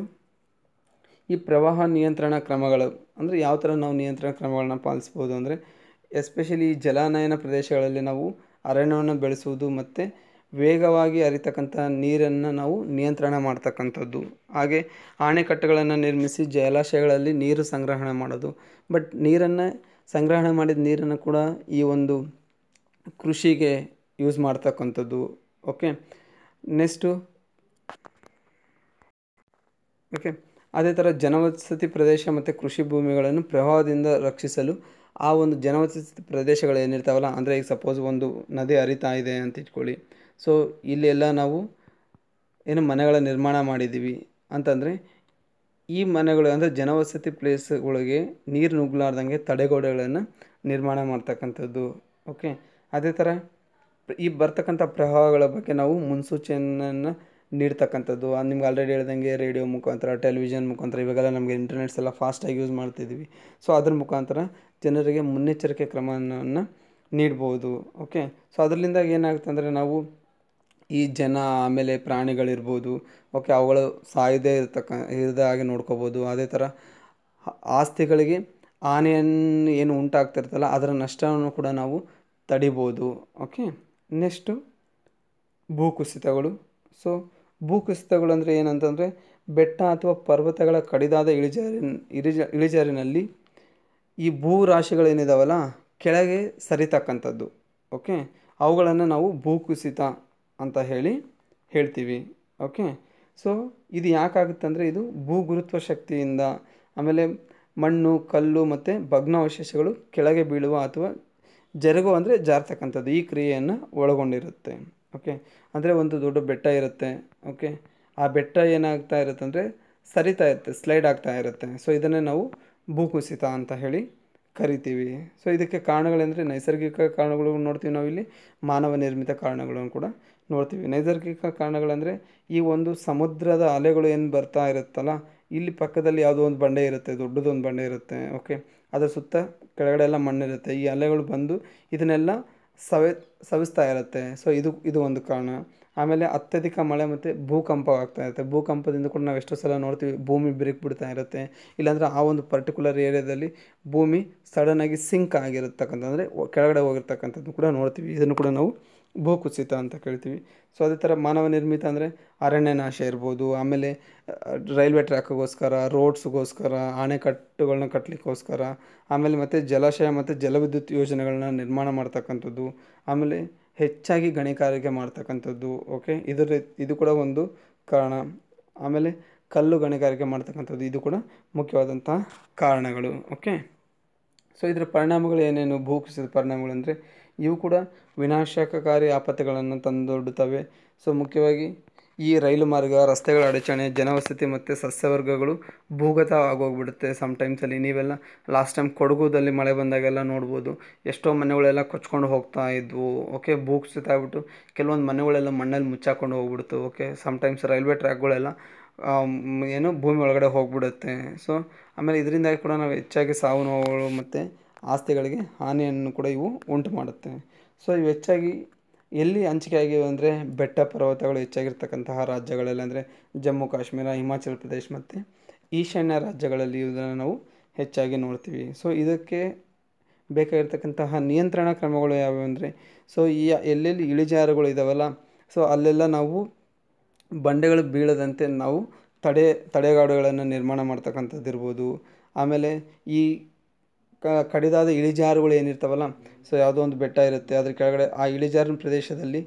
ಈ ಪ್ರವಾಹ ನಿಯಂತ್ರಣ ಕ್ರಮಗಳು ಅಂದರೆ ಯಾವ ಥರ ನಾವು ನಿಯಂತ್ರಣ ಕ್ರಮಗಳನ್ನ ಪಾಲಿಸ್ಬೋದು ಅಂದರೆ ಎಸ್ಪೆಷಲಿ ಜಲಾನಯನ ಪ್ರದೇಶಗಳಲ್ಲಿ ನಾವು ಅರಣ್ಯವನ್ನು ಬೆಳೆಸುವುದು ಮತ್ತು ವೇಗವಾಗಿ ಹರಿತಕ್ಕಂಥ ನೀರನ್ನು ನಾವು ನಿಯಂತ್ರಣ ಮಾಡ್ತಕ್ಕಂಥದ್ದು ಹಾಗೆ ಆಣೆಕಟ್ಟುಗಳನ್ನು ನಿರ್ಮಿಸಿ ಜಲಾಶಯಗಳಲ್ಲಿ ನೀರು ಸಂಗ್ರಹಣೆ ಮಾಡೋದು ಬಟ್ ನೀರನ್ನು ಸಂಗ್ರಹಣೆ ಮಾಡಿದ ನೀರನ್ನು ಕೂಡ ಈ ಒಂದು ಕೃಷಿಗೆ ಯೂಸ್ ಮಾಡ್ತಕ್ಕಂಥದ್ದು ಓಕೆ ನೆಕ್ಸ್ಟು ಓಕೆ ಅದೇ ಥರ ಜನವಸತಿ ಪ್ರದೇಶ ಮತ್ತು ಕೃಷಿ ಭೂಮಿಗಳನ್ನು ಪ್ರವಾಹದಿಂದ ರಕ್ಷಿಸಲು ಆ ಒಂದು ಜನವಸತಿ ಪ್ರದೇಶಗಳು ಏನಿರ್ತಾವಲ್ಲ ಅಂದರೆ ಈಗ ಸಪೋಸ್ ಒಂದು ನದಿ ಹರಿತಾ ಇದೆ ಅಂತ ಇಟ್ಕೊಳ್ಳಿ ಸೊ ಇಲ್ಲೆಲ್ಲ ನಾವು ಏನು ಮನೆಗಳ ನಿರ್ಮಾಣ ಮಾಡಿದ್ದೀವಿ ಅಂತಂದರೆ ಈ ಮನೆಗಳು ಅಂದರೆ ಜನವಸತಿ ಪ್ಲೇಸ್ಗಳಿಗೆ ನೀರು ನುಗ್ಗಲಾರ್ದಂಗೆ ತಡೆಗೋಡೆಗಳನ್ನು ನಿರ್ಮಾಣ ಮಾಡ್ತಕ್ಕಂಥದ್ದು ಓಕೆ ಅದೇ ಥರ ಈ ಬರ್ತಕ್ಕಂಥ ಪ್ರವಾಹಗಳ ಬಗ್ಗೆ ನಾವು ಮುನ್ಸೂಚನೆಯನ್ನು ನೀಡ್ತಕ್ಕಂಥದ್ದು ಅದು ನಿಮ್ಗೆ ಆಲ್ರೆಡಿ ಹೇಳ್ದಂಗೆ ರೇಡಿಯೋ ಮುಖಾಂತರ ಟೆಲಿವಿಷನ್ ಮುಖಾಂತರ ಇವಾಗೆಲ್ಲ ನಮಗೆ ಇಂಟರ್ನೆಟ್ಸ್ ಎಲ್ಲ ಫಾಸ್ಟಾಗಿ ಯೂಸ್ ಮಾಡ್ತಿದ್ದೀವಿ ಸೊ ಅದ್ರ ಮುಖಾಂತರ ಜನರಿಗೆ ಮುನ್ನೆಚ್ಚರಿಕೆ ಕ್ರಮವನ್ನು ನೀಡ್ಬೋದು ಓಕೆ ಸೊ ಅದರಿಂದ ಏನಾಗುತ್ತೆ ಅಂದರೆ ನಾವು ಈ ಜನ ಆಮೇಲೆ ಪ್ರಾಣಿಗಳಿರ್ಬೋದು ಓಕೆ ಅವುಗಳು ಸಾಯದೇ ಇರ್ತಕ್ಕ ಇರದ ಹಾಗೆ ನೋಡ್ಕೋಬೋದು ಅದೇ ಥರ ಆಸ್ತಿಗಳಿಗೆ ಆನೆಯನ್ನು ಏನು ಉಂಟಾಗ್ತಿರ್ತಲ್ಲ ಅದರ ನಷ್ಟವನ್ನು ಕೂಡ ನಾವು ತಡಿಬೋದು ಓಕೆ ನೆಕ್ಸ್ಟು ಭೂಕುಸಿತಗಳು ಸೊ ಭೂಕುಸಿತಗಳು ಅಂದರೆ ಏನಂತಂದರೆ ಬೆಟ್ಟ ಅಥವಾ ಪರ್ವತಗಳ ಕಡಿದಾದ ಇಳಿಜಾರಿನ ಇಳಿಜ ಇಳಿಜಾರಿನಲ್ಲಿ ಈ ಭೂರಾಶಿಗಳೇನಿದಾವಲ್ಲ ಕೆಳಗೆ ಸರಿತಕ್ಕಂಥದ್ದು ಓಕೆ ಅವುಗಳನ್ನು ನಾವು ಭೂಕುಸಿತ ಅಂತ ಹೇಳಿ ಹೇಳ್ತೀವಿ ಓಕೆ ಸೊ ಇದು ಯಾಕಾಗುತ್ತಂದರೆ ಇದು ಇದು ಗುರುತ್ವ ಶಕ್ತಿಯಿಂದ ಆಮೇಲೆ ಮಣ್ಣು ಕಲ್ಲು ಮತ್ತು ಭಗ್ನಾವಶೇಷಗಳು ಕೆಳಗೆ ಬೀಳುವ ಅಥವಾ ಜರುಗು ಅಂದರೆ ಜಾರ್ತಕ್ಕಂಥದ್ದು ಈ ಕ್ರಿಯೆಯನ್ನು ಒಳಗೊಂಡಿರುತ್ತೆ ಓಕೆ ಅಂದರೆ ಒಂದು ದೊಡ್ಡ ಬೆಟ್ಟ ಇರುತ್ತೆ ಓಕೆ ಆ ಬೆಟ್ಟ ಏನಾಗ್ತಾ ಇರುತ್ತೆ ಅಂದರೆ ಸರಿತಾ ಇರುತ್ತೆ ಸ್ಲೈಡ್ ಆಗ್ತಾ ಇರುತ್ತೆ ಸೊ ಇದನ್ನೇ ನಾವು ಭೂಕುಸಿತ ಅಂತ ಹೇಳಿ ಕರಿತೀವಿ ಸೊ ಇದಕ್ಕೆ ಕಾರಣಗಳೆಂದರೆ ನೈಸರ್ಗಿಕ ಕಾರಣಗಳು ನೋಡ್ತೀವಿ ನಾವು ಇಲ್ಲಿ ಮಾನವ ನಿರ್ಮಿತ ಕಾರಣಗಳನ್ನು ಕೂಡ ನೋಡ್ತೀವಿ ನೈಸರ್ಗಿಕ ಕಾರಣಗಳಂದರೆ ಈ ಒಂದು ಸಮುದ್ರದ ಅಲೆಗಳು ಏನು ಬರ್ತಾ ಇರುತ್ತಲ್ಲ ಇಲ್ಲಿ ಪಕ್ಕದಲ್ಲಿ ಯಾವುದೋ ಒಂದು ಬಂಡೆ ಇರುತ್ತೆ ದೊಡ್ಡದೊಂದು ಬಂಡೆ ಇರುತ್ತೆ ಓಕೆ ಅದರ ಸುತ್ತ ಕೆಳಗಡೆ ಎಲ್ಲ ಮಣ್ಣಿರುತ್ತೆ ಈ ಅಲೆಗಳು ಬಂದು ಇದನ್ನೆಲ್ಲ ಸವೆ ಸವಿಸ್ತಾ ಇರುತ್ತೆ ಸೊ ಇದು ಇದು ಒಂದು ಕಾರಣ ಆಮೇಲೆ ಅತ್ಯಧಿಕ ಮಳೆ ಮತ್ತು ಆಗ್ತಾ ಇರುತ್ತೆ ಭೂಕಂಪದಿಂದ ಕೂಡ ನಾವು ಎಷ್ಟೋ ಸಲ ನೋಡ್ತೀವಿ ಭೂಮಿ ಬಿರಿಕ್ ಬಿಡ್ತಾ ಇರುತ್ತೆ ಇಲ್ಲಾಂದರೆ ಆ ಒಂದು ಪರ್ಟಿಕ್ಯುಲರ್ ಏರಿಯಾದಲ್ಲಿ ಭೂಮಿ ಸಡನ್ನಾಗಿ ಸಿಂಕ್ ಆಗಿರತಕ್ಕಂಥ ಅಂದರೆ ಕೆಳಗಡೆ ಹೋಗಿರ್ತಕ್ಕಂಥದ್ದು ಕೂಡ ನೋಡ್ತೀವಿ ಇದನ್ನು ಕೂಡ ನಾವು ಕುಸಿತ ಅಂತ ಕೇಳ್ತೀವಿ ಸೊ ಅದೇ ಥರ ಮಾನವ ನಿರ್ಮಿತ ಅಂದರೆ ಅರಣ್ಯನಾಶ ಇರ್ಬೋದು ಆಮೇಲೆ ರೈಲ್ವೆ ಟ್ರ್ಯಾಕ್ಗೋಸ್ಕರ ರೋಡ್ಸ್ಗೋಸ್ಕರ ಅಣೆಕಟ್ಟುಗಳನ್ನ ಕಟ್ಟಲಿಕ್ಕೋಸ್ಕರ ಆಮೇಲೆ ಮತ್ತು ಜಲಾಶಯ ಮತ್ತು ಜಲವಿದ್ಯುತ್ ಯೋಜನೆಗಳನ್ನ ನಿರ್ಮಾಣ ಮಾಡ್ತಕ್ಕಂಥದ್ದು ಆಮೇಲೆ ಹೆಚ್ಚಾಗಿ ಗಣಿಗಾರಿಕೆ ಮಾಡ್ತಕ್ಕಂಥದ್ದು ಓಕೆ ಇದರ ಇದು ಕೂಡ ಒಂದು ಕಾರಣ ಆಮೇಲೆ ಕಲ್ಲು ಗಣಿಗಾರಿಕೆ ಮಾಡ್ತಕ್ಕಂಥದ್ದು ಇದು ಕೂಡ ಮುಖ್ಯವಾದಂತಹ ಕಾರಣಗಳು ಓಕೆ ಸೊ ಇದರ ಪರಿಣಾಮಗಳು ಏನೇನು ಭೂಕುಸಿತ ಪರಿಣಾಮಗಳು ಅಂದರೆ ಇವು ಕೂಡ ವಿನಾಶಕಾರಿ ಆಪತ್ತುಗಳನ್ನು ತಂದೊಡ್ಡುತ್ತವೆ ಸೊ ಮುಖ್ಯವಾಗಿ ಈ ರೈಲು ಮಾರ್ಗ ರಸ್ತೆಗಳ ಅಡಚಣೆ ಜನವಸತಿ ಮತ್ತು ಸಸ್ಯವರ್ಗಗಳು ಭೂಗತ ಆಗೋಗ್ಬಿಡುತ್ತೆ ಸಮ್ ನೀವೆಲ್ಲ ಲಾಸ್ಟ್ ಟೈಮ್ ಕೊಡಗುದಲ್ಲಿ ಮಳೆ ಬಂದಾಗೆಲ್ಲ ನೋಡ್ಬೋದು ಎಷ್ಟೋ ಮನೆಗಳೆಲ್ಲ ಕೊಚ್ಕೊಂಡು ಹೋಗ್ತಾ ಇದ್ವು ಓಕೆ ಭೂಕುಸಿತ ಆಗ್ಬಿಟ್ಟು ಕೆಲವೊಂದು ಮನೆಗಳೆಲ್ಲ ಮಣ್ಣಲ್ಲಿ ಮುಚ್ಚಾಕೊಂಡು ಹೋಗ್ಬಿಡ್ತು ಓಕೆ ಸಮ್ಟೈಮ್ಸ್ ರೈಲ್ವೆ ಟ್ರ್ಯಾಕ್ಗಳೆಲ್ಲ ಏನು ಭೂಮಿ ಒಳಗಡೆ ಹೋಗ್ಬಿಡುತ್ತೆ ಸೊ ಆಮೇಲೆ ಇದರಿಂದಾಗಿ ಕೂಡ ನಾವು ಹೆಚ್ಚಾಗಿ ಸಾವು ನೋವುಗಳು ಮತ್ತು ಆಸ್ತಿಗಳಿಗೆ ಹಾನಿಯನ್ನು ಕೂಡ ಇವು ಉಂಟು ಮಾಡುತ್ತೆ ಸೊ ಇವು ಹೆಚ್ಚಾಗಿ ಎಲ್ಲಿ ಹಂಚಿಕೆ ಆಗಿವೆ ಅಂದರೆ ಬೆಟ್ಟ ಪರ್ವತಗಳು ಹೆಚ್ಚಾಗಿರ್ತಕ್ಕಂತಹ ರಾಜ್ಯಗಳಲ್ಲಿ ಅಂದರೆ ಜಮ್ಮು ಕಾಶ್ಮೀರ ಹಿಮಾಚಲ ಪ್ರದೇಶ ಮತ್ತು ಈಶಾನ್ಯ ರಾಜ್ಯಗಳಲ್ಲಿ ಇದನ್ನು ನಾವು ಹೆಚ್ಚಾಗಿ ನೋಡ್ತೀವಿ ಸೊ ಇದಕ್ಕೆ ಬೇಕಾಗಿರ್ತಕ್ಕಂತಹ ನಿಯಂತ್ರಣ ಕ್ರಮಗಳು ಯಾವುವು ಅಂದರೆ ಸೊ ಈ ಎಲ್ಲೆಲ್ಲಿ ಇಳಿಜಾರುಗಳು ಇದ್ದಾವಲ್ಲ ಸೊ ಅಲ್ಲೆಲ್ಲ ನಾವು ಬಂಡೆಗಳು ಬೀಳದಂತೆ ನಾವು ತಡೆ ತಡೆಗಾಡುಗಳನ್ನು ನಿರ್ಮಾಣ ಮಾಡ್ತಕ್ಕಂಥದ್ದು ಇರ್ಬೋದು ಆಮೇಲೆ ಈ ಕಡಿದಾದ ಇಳಿಜಾರುಗಳು ಏನಿರ್ತಾವಲ್ಲ ಸೊ ಯಾವುದೋ ಒಂದು ಬೆಟ್ಟ ಇರುತ್ತೆ ಅದ್ರ ಕೆಳಗಡೆ ಆ ಇಳಿಜಾರಿನ ಪ್ರದೇಶದಲ್ಲಿ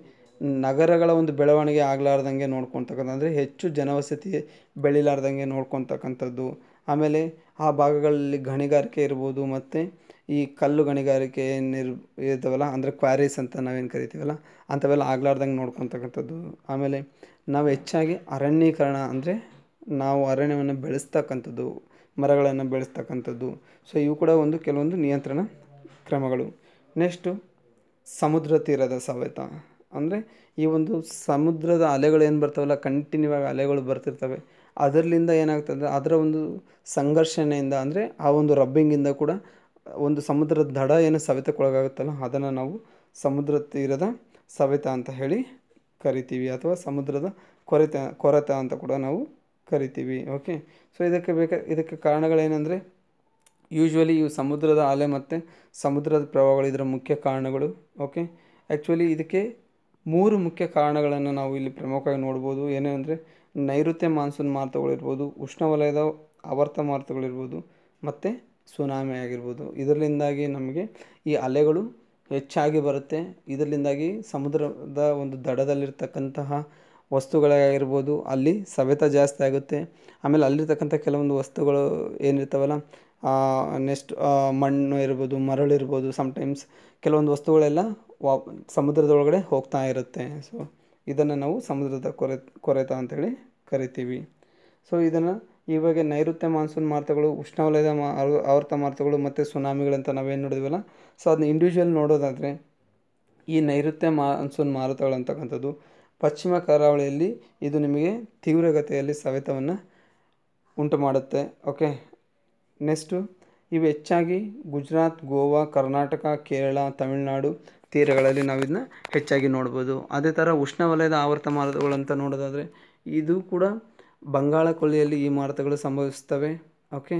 ನಗರಗಳ ಒಂದು ಬೆಳವಣಿಗೆ ಆಗಲಾರ್ದಂಗೆ ನೋಡ್ಕೊತಕ್ಕಂಥ ಅಂದರೆ ಹೆಚ್ಚು ಜನವಸತಿ ಬೆಳಿಲಾರ್ದಂಗೆ ನೋಡ್ಕೊತಕ್ಕಂಥದ್ದು ಆಮೇಲೆ ಆ ಭಾಗಗಳಲ್ಲಿ ಗಣಿಗಾರಿಕೆ ಇರ್ಬೋದು ಮತ್ತು ಈ ಕಲ್ಲು ಗಣಿಗಾರಿಕೆ ಏನಿರ್ ಇರ್ತವಲ್ಲ ಅಂದರೆ ಕ್ವಾರೀಸ್ ಅಂತ ನಾವೇನು ಕರಿತೀವಲ್ಲ ಅಂಥವೆಲ್ಲ ಆಗ್ಲಾರ್ದಂಗೆ ನೋಡ್ಕೊತಕ್ಕಂಥದ್ದು ಆಮೇಲೆ ನಾವು ಹೆಚ್ಚಾಗಿ ಅರಣ್ಯೀಕರಣ ಅಂದರೆ ನಾವು ಅರಣ್ಯವನ್ನು ಬೆಳೆಸ್ತಕ್ಕಂಥದ್ದು ಮರಗಳನ್ನು ಬೆಳೆಸ್ತಕ್ಕಂಥದ್ದು ಸೊ ಇವು ಕೂಡ ಒಂದು ಕೆಲವೊಂದು ನಿಯಂತ್ರಣ ಕ್ರಮಗಳು ನೆಕ್ಸ್ಟು ಸಮುದ್ರ ತೀರದ ಸವೆತ ಅಂದರೆ ಈ ಒಂದು ಸಮುದ್ರದ ಅಲೆಗಳು ಏನು ಬರ್ತಾವಲ್ಲ ಕಂಟಿನ್ಯೂ ಆಗಿ ಅಲೆಗಳು ಬರ್ತಿರ್ತವೆ ಅದರಲ್ಲಿಂದ ಏನಾಗ್ತದೆ ಅದರ ಒಂದು ಸಂಘರ್ಷಣೆಯಿಂದ ಅಂದರೆ ಆ ಒಂದು ರಬ್ಬಿಂಗಿಂದ ಕೂಡ ಒಂದು ಸಮುದ್ರದ ದಡ ಏನು ಸವೆತಕ್ಕೊಳಗಾಗುತ್ತಲ್ಲ ಅದನ್ನು ನಾವು ಸಮುದ್ರ ತೀರದ ಸವೆತ ಅಂತ ಹೇಳಿ ಕರಿತೀವಿ ಅಥವಾ ಸಮುದ್ರದ ಕೊರೆತ ಕೊರೆತ ಅಂತ ಕೂಡ ನಾವು ಕರಿತೀವಿ ಓಕೆ ಸೊ ಇದಕ್ಕೆ ಬೇಕಾ ಇದಕ್ಕೆ ಕಾರಣಗಳೇನೆಂದರೆ ಯೂಶ್ವಲಿ ಇವು ಸಮುದ್ರದ ಅಲೆ ಮತ್ತು ಸಮುದ್ರದ ಪ್ರವಾಹಗಳು ಇದರ ಮುಖ್ಯ ಕಾರಣಗಳು ಓಕೆ ಆ್ಯಕ್ಚುಲಿ ಇದಕ್ಕೆ ಮೂರು ಮುಖ್ಯ ಕಾರಣಗಳನ್ನು ನಾವು ಇಲ್ಲಿ ಪ್ರಮುಖವಾಗಿ ನೋಡ್ಬೋದು ಏನೇನೆಂದರೆ ನೈಋತ್ಯ ಮಾನ್ಸೂನ್ ಮಾರುತಗಳಿರ್ಬೋದು ಉಷ್ಣವಲಯದ ಆವರ್ತ ಮಾರುತಗಳಿರ್ಬೋದು ಮತ್ತು ಸುನಾಮಿ ಆಗಿರ್ಬೋದು ಇದರಿಂದಾಗಿ ನಮಗೆ ಈ ಅಲೆಗಳು ಹೆಚ್ಚಾಗಿ ಬರುತ್ತೆ ಇದರಿಂದಾಗಿ ಸಮುದ್ರದ ಒಂದು ದಡದಲ್ಲಿರ್ತಕ್ಕಂತಹ ವಸ್ತುಗಳಾಗಿರ್ಬೋದು ಅಲ್ಲಿ ಸವೆತ ಜಾಸ್ತಿ ಆಗುತ್ತೆ ಆಮೇಲೆ ಅಲ್ಲಿರ್ತಕ್ಕಂಥ ಕೆಲವೊಂದು ವಸ್ತುಗಳು ಏನಿರ್ತಾವಲ್ಲ ನೆಕ್ಸ್ಟ್ ಮಣ್ಣು ಇರ್ಬೋದು ಮರಳು ಇರ್ಬೋದು ಸಮ್ಟೈಮ್ಸ್ ಕೆಲವೊಂದು ವಸ್ತುಗಳೆಲ್ಲ ವಾ ಸಮುದ್ರದೊಳಗಡೆ ಹೋಗ್ತಾ ಇರುತ್ತೆ ಸೊ ಇದನ್ನು ನಾವು ಸಮುದ್ರದ ಕೊರೆ ಕೊರೆತ ಅಂತೇಳಿ ಕರಿತೀವಿ ಸೊ ಇದನ್ನು ಇವಾಗ ನೈಋತ್ಯ ಮಾನ್ಸೂನ್ ಮಾರುತಗಳು ಉಷ್ಣವಲಯದ ಆವೃತ ಆವರ್ತ ಮಾರುತಗಳು ಮತ್ತು ಸುನಾಮಿಗಳಂತ ನಾವೇನು ನೋಡಿದ್ವಲ್ಲ ಸೊ ಅದನ್ನ ಇಂಡಿವಿಜುವಲ್ ನೋಡೋದಾದರೆ ಈ ನೈಋತ್ಯ ಮಾನ್ಸೂನ್ ಮಾರುತಗಳು ಅಂತಕ್ಕಂಥದ್ದು ಪಶ್ಚಿಮ ಕರಾವಳಿಯಲ್ಲಿ ಇದು ನಿಮಗೆ ತೀವ್ರಗತಿಯಲ್ಲಿ ಸವೆತವನ್ನು ಉಂಟು ಮಾಡುತ್ತೆ ಓಕೆ ನೆಕ್ಸ್ಟು ಇವು ಹೆಚ್ಚಾಗಿ ಗುಜರಾತ್ ಗೋವಾ ಕರ್ನಾಟಕ ಕೇರಳ ತಮಿಳುನಾಡು ತೀರಗಳಲ್ಲಿ ನಾವು ಇದನ್ನ ಹೆಚ್ಚಾಗಿ ನೋಡ್ಬೋದು ಅದೇ ಥರ ಉಷ್ಣವಲಯದ ಮಾರುತಗಳು ಅಂತ ನೋಡೋದಾದರೆ ಇದು ಕೂಡ ಬಂಗಾಳ ಕೊಲ್ಲಿಯಲ್ಲಿ ಈ ಮಾರುತಗಳು ಸಂಭವಿಸ್ತವೆ ಓಕೆ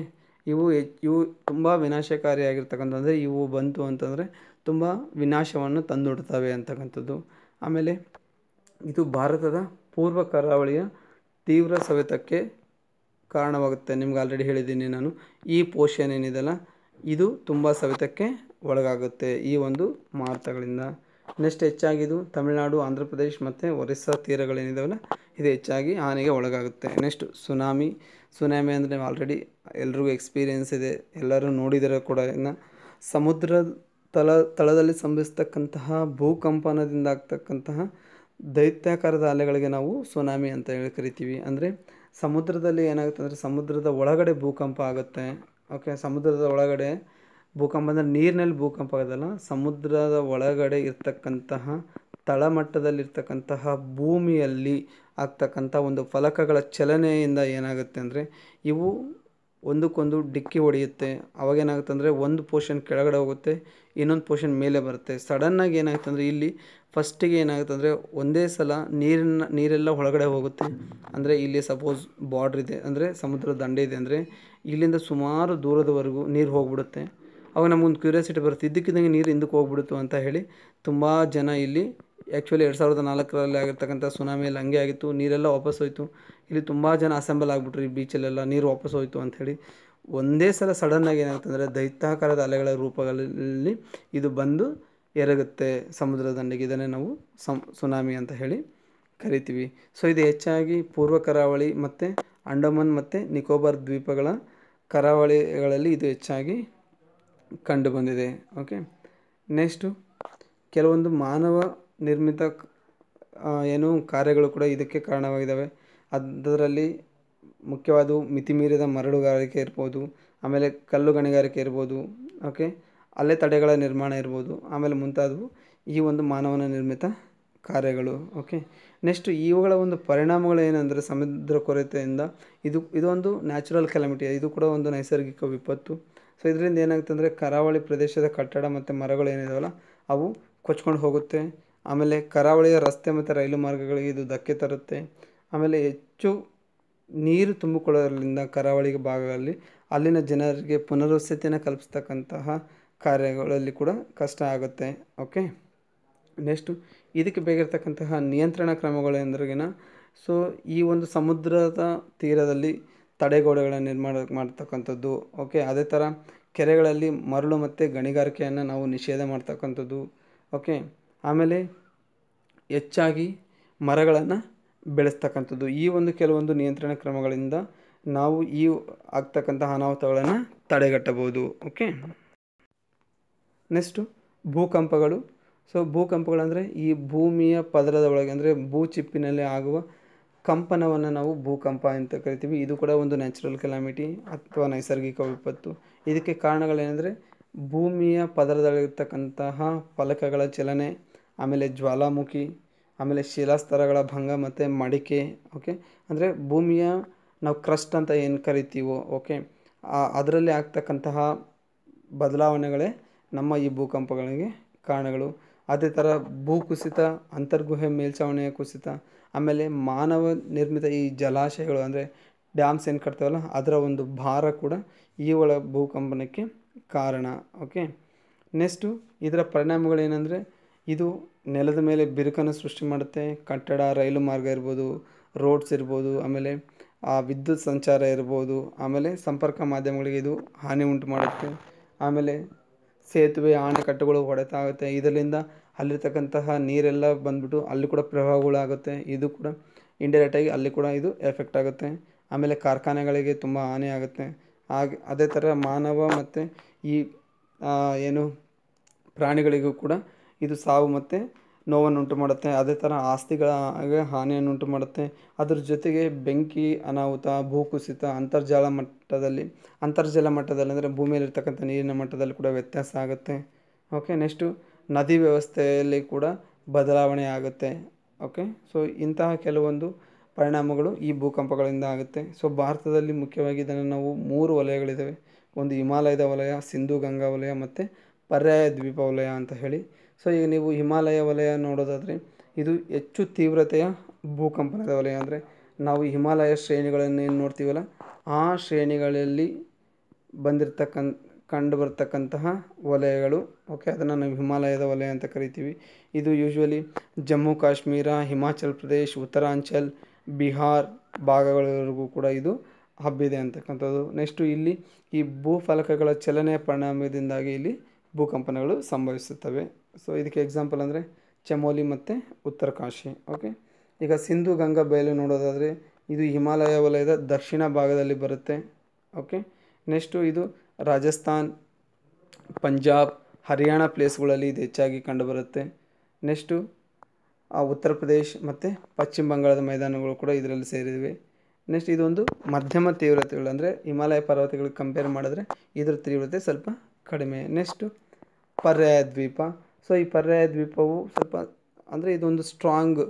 ಇವು ಇವು ತುಂಬ ವಿನಾಶಕಾರಿಯಾಗಿರ್ತಕ್ಕಂಥದ್ದು ಇವು ಬಂತು ಅಂತಂದರೆ ತುಂಬ ವಿನಾಶವನ್ನು ತಂದುಡ್ತವೆ ಅಂತಕ್ಕಂಥದ್ದು ಆಮೇಲೆ ಇದು ಭಾರತದ ಪೂರ್ವ ಕರಾವಳಿಯ ತೀವ್ರ ಸವೆತಕ್ಕೆ ಕಾರಣವಾಗುತ್ತೆ ನಿಮ್ಗೆ ಆಲ್ರೆಡಿ ಹೇಳಿದ್ದೀನಿ ನಾನು ಈ ಪೋಷನ್ ಏನಿದೆಲ್ಲ ಇದು ತುಂಬ ಸವೆತಕ್ಕೆ ಒಳಗಾಗುತ್ತೆ ಈ ಒಂದು ಮಾರುತಗಳಿಂದ ನೆಕ್ಸ್ಟ್ ಹೆಚ್ಚಾಗಿದ್ದು ತಮಿಳುನಾಡು ಆಂಧ್ರ ಪ್ರದೇಶ್ ಮತ್ತು ಒರಿಸ್ಸಾ ತೀರಗಳೇನಿದಾವಲ್ಲ ಇದು ಹೆಚ್ಚಾಗಿ ಹಾನಿಗೆ ಒಳಗಾಗುತ್ತೆ ನೆಕ್ಸ್ಟ್ ಸುನಾಮಿ ಸುನಾಮಿ ಅಂದರೆ ಆಲ್ರೆಡಿ ಎಲ್ರಿಗೂ ಎಕ್ಸ್ಪೀರಿಯೆನ್ಸ್ ಇದೆ ಎಲ್ಲರೂ ನೋಡಿದರೆ ಕೂಡ ಇನ್ನು ಸಮುದ್ರ ತಳ ತಳದಲ್ಲಿ ಸಂಭವಿಸ್ತಕ್ಕಂತಹ ಭೂಕಂಪನದಿಂದ ಆಗ್ತಕ್ಕಂತಹ ದೈತ್ಯಾಕಾರದ ಅಲೆಗಳಿಗೆ ನಾವು ಸುನಾಮಿ ಅಂತ ಹೇಳಿ ಕರಿತೀವಿ ಅಂದರೆ ಸಮುದ್ರದಲ್ಲಿ ಏನಾಗುತ್ತೆ ಅಂದರೆ ಸಮುದ್ರದ ಒಳಗಡೆ ಭೂಕಂಪ ಆಗುತ್ತೆ ಓಕೆ ಸಮುದ್ರದ ಒಳಗಡೆ ಭೂಕಂಪ ಅಂದರೆ ನೀರಿನಲ್ಲಿ ಭೂಕಂಪ ಆಗೋದಲ್ಲ ಸಮುದ್ರದ ಒಳಗಡೆ ಇರ್ತಕ್ಕಂತಹ ತಳಮಟ್ಟದಲ್ಲಿರ್ತಕ್ಕಂತಹ ಭೂಮಿಯಲ್ಲಿ ಆಗ್ತಕ್ಕಂಥ ಒಂದು ಫಲಕಗಳ ಚಲನೆಯಿಂದ ಏನಾಗುತ್ತೆ ಅಂದರೆ ಇವು ಒಂದಕ್ಕೊಂದು ಡಿಕ್ಕಿ ಹೊಡೆಯುತ್ತೆ ಅಂದರೆ ಒಂದು ಪೋರ್ಷನ್ ಕೆಳಗಡೆ ಹೋಗುತ್ತೆ ಇನ್ನೊಂದು ಪೋರ್ಷನ್ ಮೇಲೆ ಬರುತ್ತೆ ಸಡನ್ನಾಗಿ ಅಂದರೆ ಇಲ್ಲಿ ಫಸ್ಟಿಗೆ ಅಂದರೆ ಒಂದೇ ಸಲ ನೀರನ್ನ ನೀರೆಲ್ಲ ಒಳಗಡೆ ಹೋಗುತ್ತೆ ಅಂದರೆ ಇಲ್ಲಿ ಸಪೋಸ್ ಬಾರ್ಡ್ರ್ ಇದೆ ಅಂದರೆ ಸಮುದ್ರ ದಂಡೆ ಇದೆ ಅಂದರೆ ಇಲ್ಲಿಂದ ಸುಮಾರು ದೂರದವರೆಗೂ ನೀರು ಹೋಗ್ಬಿಡುತ್ತೆ ಅವಾಗ ನಮಗೊಂದು ಕ್ಯೂರಿಯಾಸಿಟಿ ಬರುತ್ತೆ ಇದ್ದಕ್ಕಿದ್ದಂಗೆ ನೀರು ಹಿಂದಕ್ಕೆ ಹೋಗ್ಬಿಡುತ್ತೆ ಅಂತ ಹೇಳಿ ತುಂಬ ಜನ ಇಲ್ಲಿ ಆ್ಯಕ್ಚುಲಿ ಎರಡು ಸಾವಿರದ ನಾಲ್ಕರಲ್ಲಿ ಆಗಿರ್ತಕ್ಕಂಥ ಸುನಾಮಿಯಲ್ಲಿ ಹಂಗೆ ಆಗಿತ್ತು ನೀರೆಲ್ಲ ವಾಪಸ್ ಹೋಯಿತು ಇಲ್ಲಿ ತುಂಬ ಜನ ಅಸೆಂಬಲ್ ಆಗಿಬಿಟ್ರು ಈ ಬೀಚಲ್ಲೆಲ್ಲ ನೀರು ವಾಪಸ್ ಹೋಯಿತು ಅಂಥೇಳಿ ಒಂದೇ ಸಲ ಸಡನ್ನಾಗಿ ಅಂದರೆ ದೈತ್ಯಾಕಾರದ ಅಲೆಗಳ ರೂಪಗಳಲ್ಲಿ ಇದು ಬಂದು ಎರಗುತ್ತೆ ಸಮುದ್ರ ದಂಡೆಗೆ ಇದನ್ನೇ ನಾವು ಸಮ್ ಸುನಾಮಿ ಅಂತ ಹೇಳಿ ಕರಿತೀವಿ ಸೊ ಇದು ಹೆಚ್ಚಾಗಿ ಪೂರ್ವ ಕರಾವಳಿ ಮತ್ತು ಅಂಡಮಾನ್ ಮತ್ತು ನಿಕೋಬಾರ್ ದ್ವೀಪಗಳ ಕರಾವಳಿಗಳಲ್ಲಿ ಇದು ಹೆಚ್ಚಾಗಿ ಕಂಡುಬಂದಿದೆ ಓಕೆ ನೆಕ್ಸ್ಟು ಕೆಲವೊಂದು ಮಾನವ ನಿರ್ಮಿತ ಏನು ಕಾರ್ಯಗಳು ಕೂಡ ಇದಕ್ಕೆ ಕಾರಣವಾಗಿದ್ದಾವೆ ಅದರಲ್ಲಿ ಮುಖ್ಯವಾದವು ಮಿತಿಮೀರಿದ ಮರಳುಗಾರಿಕೆ ಇರ್ಬೋದು ಆಮೇಲೆ ಕಲ್ಲು ಗಣಿಗಾರಿಕೆ ಇರ್ಬೋದು ಓಕೆ ಅಲೆ ತಡೆಗಳ ನಿರ್ಮಾಣ ಇರ್ಬೋದು ಆಮೇಲೆ ಮುಂತಾದವು ಈ ಒಂದು ಮಾನವನ ನಿರ್ಮಿತ ಕಾರ್ಯಗಳು ಓಕೆ ನೆಕ್ಸ್ಟ್ ಇವುಗಳ ಒಂದು ಪರಿಣಾಮಗಳು ಏನಂದರೆ ಸಮುದ್ರ ಕೊರತೆಯಿಂದ ಇದು ಇದೊಂದು ನ್ಯಾಚುರಲ್ ಕ್ಯಾಲಮಿಟಿ ಇದು ಕೂಡ ಒಂದು ನೈಸರ್ಗಿಕ ವಿಪತ್ತು ಸೊ ಇದರಿಂದ ಏನಾಗುತ್ತೆ ಅಂದರೆ ಕರಾವಳಿ ಪ್ರದೇಶದ ಕಟ್ಟಡ ಮತ್ತು ಮರಗಳು ಏನಿದಾವಲ್ಲ ಅವು ಕೊಚ್ಕೊಂಡು ಹೋಗುತ್ತೆ ಆಮೇಲೆ ಕರಾವಳಿಯ ರಸ್ತೆ ಮತ್ತು ರೈಲು ಮಾರ್ಗಗಳಿಗೆ ಇದು ಧಕ್ಕೆ ತರುತ್ತೆ ಆಮೇಲೆ ಹೆಚ್ಚು ನೀರು ತುಂಬಿಕೊಳ್ಳೋದ್ರಿಂದ ಕರಾವಳಿ ಭಾಗಗಳಲ್ಲಿ ಅಲ್ಲಿನ ಜನರಿಗೆ ಪುನರ್ವಸತಿಯನ್ನು ಕಲ್ಪಿಸ್ತಕ್ಕಂತಹ ಕಾರ್ಯಗಳಲ್ಲಿ ಕೂಡ ಕಷ್ಟ ಆಗುತ್ತೆ ಓಕೆ ನೆಕ್ಸ್ಟು ಇದಕ್ಕೆ ಬೇಕಿರ್ತಕ್ಕಂತಹ ನಿಯಂತ್ರಣ ಕ್ರಮಗಳು ಕ್ರಮಗಳೆಂದ್ರಿಗಿನ ಸೊ ಈ ಒಂದು ಸಮುದ್ರದ ತೀರದಲ್ಲಿ ತಡೆಗೋಡೆಗಳನ್ನು ನಿರ್ಮಾಣ ಮಾಡ್ತಕ್ಕಂಥದ್ದು ಓಕೆ ಅದೇ ಥರ ಕೆರೆಗಳಲ್ಲಿ ಮರಳು ಮತ್ತು ಗಣಿಗಾರಿಕೆಯನ್ನು ನಾವು ನಿಷೇಧ ಮಾಡ್ತಕ್ಕಂಥದ್ದು ಓಕೆ ಆಮೇಲೆ ಹೆಚ್ಚಾಗಿ ಮರಗಳನ್ನು ಬೆಳೆಸ್ತಕ್ಕಂಥದ್ದು ಈ ಒಂದು ಕೆಲವೊಂದು ನಿಯಂತ್ರಣ ಕ್ರಮಗಳಿಂದ ನಾವು ಈ ಆಗ್ತಕ್ಕಂಥ ಅನಾಹುತಗಳನ್ನು ತಡೆಗಟ್ಟಬಹುದು ಓಕೆ ನೆಕ್ಸ್ಟು ಭೂಕಂಪಗಳು ಸೊ ಭೂಕಂಪಗಳಂದರೆ ಈ ಭೂಮಿಯ ಪದರದ ಒಳಗೆ ಅಂದರೆ ಚಿಪ್ಪಿನಲ್ಲಿ ಆಗುವ ಕಂಪನವನ್ನು ನಾವು ಭೂಕಂಪ ಅಂತ ಕರಿತೀವಿ ಇದು ಕೂಡ ಒಂದು ನ್ಯಾಚುರಲ್ ಕೆಲಾಮಿಟಿ ಅಥವಾ ನೈಸರ್ಗಿಕ ವಿಪತ್ತು ಇದಕ್ಕೆ ಕಾರಣಗಳೇನೆಂದರೆ ಭೂಮಿಯ ಪದರದಲ್ಲಿರ್ತಕ್ಕಂತಹ ಫಲಕಗಳ ಚಲನೆ ಆಮೇಲೆ ಜ್ವಾಲಾಮುಖಿ ಆಮೇಲೆ ಶಿಲಾಸ್ತರಗಳ ಭಂಗ ಮತ್ತು ಮಡಿಕೆ ಓಕೆ ಅಂದರೆ ಭೂಮಿಯ ನಾವು ಕ್ರಸ್ಟ್ ಅಂತ ಏನು ಕರಿತೀವೋ ಓಕೆ ಅದರಲ್ಲಿ ಆಗ್ತಕ್ಕಂತಹ ಬದಲಾವಣೆಗಳೇ ನಮ್ಮ ಈ ಭೂಕಂಪಗಳಿಗೆ ಕಾರಣಗಳು ಅದೇ ಥರ ಭೂಕುಸಿತ ಅಂತರ್ಗುಹೆ ಮೇಲ್ಚಾವಣಿಯ ಕುಸಿತ ಆಮೇಲೆ ಮಾನವ ನಿರ್ಮಿತ ಈ ಜಲಾಶಯಗಳು ಅಂದರೆ ಡ್ಯಾಮ್ಸ್ ಏನು ಕಟ್ತಾವಲ್ಲ ಅದರ ಒಂದು ಭಾರ ಕೂಡ ಈ ಒಳ ಭೂಕಂಪನಕ್ಕೆ ಕಾರಣ ಓಕೆ ನೆಕ್ಸ್ಟು ಇದರ ಪರಿಣಾಮಗಳೇನೆಂದರೆ ಇದು ನೆಲದ ಮೇಲೆ ಬಿರುಕನ್ನು ಸೃಷ್ಟಿ ಮಾಡುತ್ತೆ ಕಟ್ಟಡ ರೈಲು ಮಾರ್ಗ ಇರ್ಬೋದು ರೋಡ್ಸ್ ಇರ್ಬೋದು ಆಮೇಲೆ ಆ ವಿದ್ಯುತ್ ಸಂಚಾರ ಇರ್ಬೋದು ಆಮೇಲೆ ಸಂಪರ್ಕ ಮಾಧ್ಯಮಗಳಿಗೆ ಇದು ಹಾನಿ ಉಂಟು ಮಾಡುತ್ತೆ ಆಮೇಲೆ ಸೇತುವೆ ಅಣೆಕಟ್ಟುಗಳು ಹೊಡೆತ ಆಗುತ್ತೆ ಇದರಿಂದ ಅಲ್ಲಿರ್ತಕ್ಕಂತಹ ನೀರೆಲ್ಲ ಬಂದ್ಬಿಟ್ಟು ಅಲ್ಲಿ ಕೂಡ ಪ್ರವಾಹಗಳಾಗುತ್ತೆ ಇದು ಕೂಡ ಇಂಡೈರೆಕ್ಟಾಗಿ ಅಲ್ಲಿ ಕೂಡ ಇದು ಎಫೆಕ್ಟ್ ಆಗುತ್ತೆ ಆಮೇಲೆ ಕಾರ್ಖಾನೆಗಳಿಗೆ ತುಂಬ ಹಾನಿ ಆಗುತ್ತೆ ಹಾಗೆ ಅದೇ ಥರ ಮಾನವ ಮತ್ತು ಈ ಏನು ಪ್ರಾಣಿಗಳಿಗೂ ಕೂಡ ಇದು ಸಾವು ಮತ್ತು ಉಂಟು ಮಾಡುತ್ತೆ ಅದೇ ಥರ ಆಸ್ತಿಗಳ ಹಾನಿಯನ್ನುಂಟು ಮಾಡುತ್ತೆ ಅದರ ಜೊತೆಗೆ ಬೆಂಕಿ ಅನಾಹುತ ಭೂಕುಸಿತ ಅಂತರ್ಜಾಲ ಮಟ್ಟದಲ್ಲಿ ಅಂತರ್ಜಲ ಮಟ್ಟದಲ್ಲಿ ಅಂದರೆ ಭೂಮಿಯಲ್ಲಿರ್ತಕ್ಕಂಥ ನೀರಿನ ಮಟ್ಟದಲ್ಲಿ ಕೂಡ ವ್ಯತ್ಯಾಸ ಆಗುತ್ತೆ ಓಕೆ ನೆಕ್ಸ್ಟು ನದಿ ವ್ಯವಸ್ಥೆಯಲ್ಲಿ ಕೂಡ ಬದಲಾವಣೆ ಆಗುತ್ತೆ ಓಕೆ ಸೊ ಇಂತಹ ಕೆಲವೊಂದು ಪರಿಣಾಮಗಳು ಈ ಭೂಕಂಪಗಳಿಂದ ಆಗುತ್ತೆ ಸೊ ಭಾರತದಲ್ಲಿ ಮುಖ್ಯವಾಗಿ ಇದನ್ನು ನಾವು ಮೂರು ವಲಯಗಳಿದ್ದಾವೆ ಒಂದು ಹಿಮಾಲಯದ ವಲಯ ಸಿಂಧು ಗಂಗಾ ವಲಯ ಮತ್ತು ಪರ್ಯಾಯ ದ್ವೀಪ ವಲಯ ಅಂತ ಹೇಳಿ ಸೊ ಈಗ ನೀವು ಹಿಮಾಲಯ ವಲಯ ನೋಡೋದಾದರೆ ಇದು ಹೆಚ್ಚು ತೀವ್ರತೆಯ ಭೂಕಂಪನದ ವಲಯ ಅಂದರೆ ನಾವು ಹಿಮಾಲಯ ಶ್ರೇಣಿಗಳನ್ನು ಏನು ನೋಡ್ತೀವಲ್ಲ ಆ ಶ್ರೇಣಿಗಳಲ್ಲಿ ಬಂದಿರ್ತಕ್ಕಂ ಕಂಡು ಬರ್ತಕ್ಕಂತಹ ವಲಯಗಳು ಓಕೆ ಅದನ್ನು ನಾವು ಹಿಮಾಲಯದ ವಲಯ ಅಂತ ಕರಿತೀವಿ ಇದು ಯೂಶ್ವಲಿ ಜಮ್ಮು ಕಾಶ್ಮೀರ ಹಿಮಾಚಲ್ ಪ್ರದೇಶ್ ಉತ್ತರಾಂಚಲ್ ಬಿಹಾರ್ ಭಾಗಗಳವರೆಗೂ ಕೂಡ ಇದು ಹಬ್ಬಿದೆ ಅಂತಕ್ಕಂಥದ್ದು ನೆಕ್ಸ್ಟು ಇಲ್ಲಿ ಈ ಭೂಫಲಕಗಳ ಚಲನೆಯ ಪರಿಣಾಮದಿಂದಾಗಿ ಇಲ್ಲಿ ಭೂಕಂಪನಗಳು ಸಂಭವಿಸುತ್ತವೆ ಸೊ ಇದಕ್ಕೆ ಎಕ್ಸಾಂಪಲ್ ಅಂದರೆ ಚಮೋಲಿ ಮತ್ತು ಉತ್ತರಕಾಶಿ ಓಕೆ ಈಗ ಸಿಂಧು ಗಂಗಾ ಬಯಲು ನೋಡೋದಾದರೆ ಇದು ಹಿಮಾಲಯ ವಲಯದ ದಕ್ಷಿಣ ಭಾಗದಲ್ಲಿ ಬರುತ್ತೆ ಓಕೆ ನೆಕ್ಸ್ಟು ಇದು ರಾಜಸ್ಥಾನ್ ಪಂಜಾಬ್ ಹರಿಯಾಣ ಪ್ಲೇಸ್ಗಳಲ್ಲಿ ಇದು ಹೆಚ್ಚಾಗಿ ಕಂಡುಬರುತ್ತೆ ನೆಕ್ಸ್ಟು ಉತ್ತರ ಪ್ರದೇಶ್ ಮತ್ತು ಪಶ್ಚಿಮ ಬಂಗಾಳದ ಮೈದಾನಗಳು ಕೂಡ ಇದರಲ್ಲಿ ಸೇರಿದ್ವಿ ನೆಕ್ಸ್ಟ್ ಇದೊಂದು ಮಧ್ಯಮ ತೀವ್ರತೆಗಳು ಅಂದರೆ ಹಿಮಾಲಯ ಪರ್ವತಗಳಿಗೆ ಕಂಪೇರ್ ಮಾಡಿದ್ರೆ ಇದರ ತೀವ್ರತೆ ಸ್ವಲ್ಪ ಕಡಿಮೆ ನೆಕ್ಸ್ಟು ಪರ್ಯಾಯ ದ್ವೀಪ ಸೊ ಈ ಪರ್ಯಾಯ ದ್ವೀಪವು ಸ್ವಲ್ಪ ಅಂದರೆ ಇದೊಂದು ಸ್ಟ್ರಾಂಗ್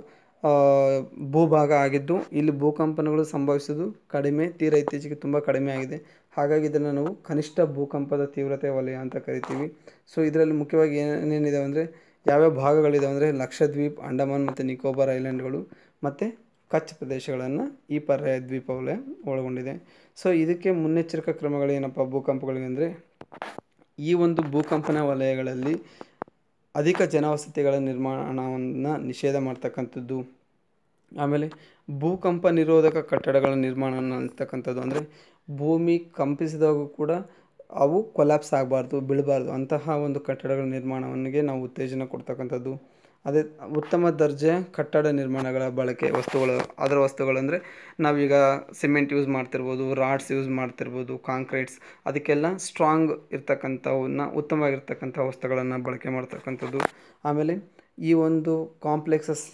ಭೂಭಾಗ ಆಗಿದ್ದು ಇಲ್ಲಿ ಭೂಕಂಪನಗಳು ಸಂಭವಿಸೋದು ಕಡಿಮೆ ತೀರ ಇತ್ತೀಚೆಗೆ ತುಂಬ ಕಡಿಮೆ ಆಗಿದೆ ಹಾಗಾಗಿ ಇದನ್ನು ನಾವು ಕನಿಷ್ಠ ಭೂಕಂಪದ ತೀವ್ರತೆ ವಲಯ ಅಂತ ಕರಿತೀವಿ ಸೊ ಇದರಲ್ಲಿ ಮುಖ್ಯವಾಗಿ ಏನೇನಿದೆ ಅಂದರೆ ಯಾವ್ಯಾವ ಭಾಗಗಳಿದಾವೆ ಅಂದರೆ ಲಕ್ಷದ್ವೀಪ್ ಅಂಡಮಾನ್ ಮತ್ತು ನಿಕೋಬಾರ್ ಐಲ್ಯಾಂಡ್ಗಳು ಮತ್ತು ಕಚ್ ಪ್ರದೇಶಗಳನ್ನು ಈ ಪರ್ಯಾಯ ದ್ವೀಪ ವಲಯ ಒಳಗೊಂಡಿದೆ ಸೊ ಇದಕ್ಕೆ ಮುನ್ನೆಚ್ಚರಿಕಾ ಕ್ರಮಗಳೇನಪ್ಪ ಭೂಕಂಪಗಳಿಗೆ ಅಂದರೆ ಈ ಒಂದು ಭೂಕಂಪನ ವಲಯಗಳಲ್ಲಿ ಅಧಿಕ ಜನವಸತಿಗಳ ನಿರ್ಮಾಣವನ್ನು ನಿಷೇಧ ಮಾಡ್ತಕ್ಕಂಥದ್ದು ಆಮೇಲೆ ಭೂಕಂಪ ನಿರೋಧಕ ಕಟ್ಟಡಗಳ ನಿರ್ಮಾಣ ಅಂತಕ್ಕಂಥದ್ದು ಅಂದರೆ ಭೂಮಿ ಕಂಪಿಸಿದಾಗ ಕೂಡ ಅವು ಕೊಲ್ಯಾಪ್ಸ್ ಆಗಬಾರ್ದು ಬೀಳಬಾರ್ದು ಅಂತಹ ಒಂದು ಕಟ್ಟಡಗಳ ನಿರ್ಮಾಣವನ್ನಿಗೆ ನಾವು ಉತ್ತೇಜನ ಕೊಡ್ತಕ್ಕಂಥದ್ದು ಅದೇ ಉತ್ತಮ ದರ್ಜೆ ಕಟ್ಟಡ ನಿರ್ಮಾಣಗಳ ಬಳಕೆ ವಸ್ತುಗಳು ಅದರ ವಸ್ತುಗಳಂದರೆ ನಾವೀಗ ಸಿಮೆಂಟ್ ಯೂಸ್ ಮಾಡ್ತಿರ್ಬೋದು ರಾಡ್ಸ್ ಯೂಸ್ ಮಾಡ್ತಿರ್ಬೋದು ಕಾಂಕ್ರೀಟ್ಸ್ ಅದಕ್ಕೆಲ್ಲ ಸ್ಟ್ರಾಂಗ್ ಇರ್ತಕ್ಕಂಥವನ್ನ ಉತ್ತಮವಾಗಿರ್ತಕ್ಕಂಥ ವಸ್ತುಗಳನ್ನು ಬಳಕೆ ಮಾಡ್ತಕ್ಕಂಥದ್ದು ಆಮೇಲೆ ಈ ಒಂದು ಕಾಂಪ್ಲೆಕ್ಸಸ್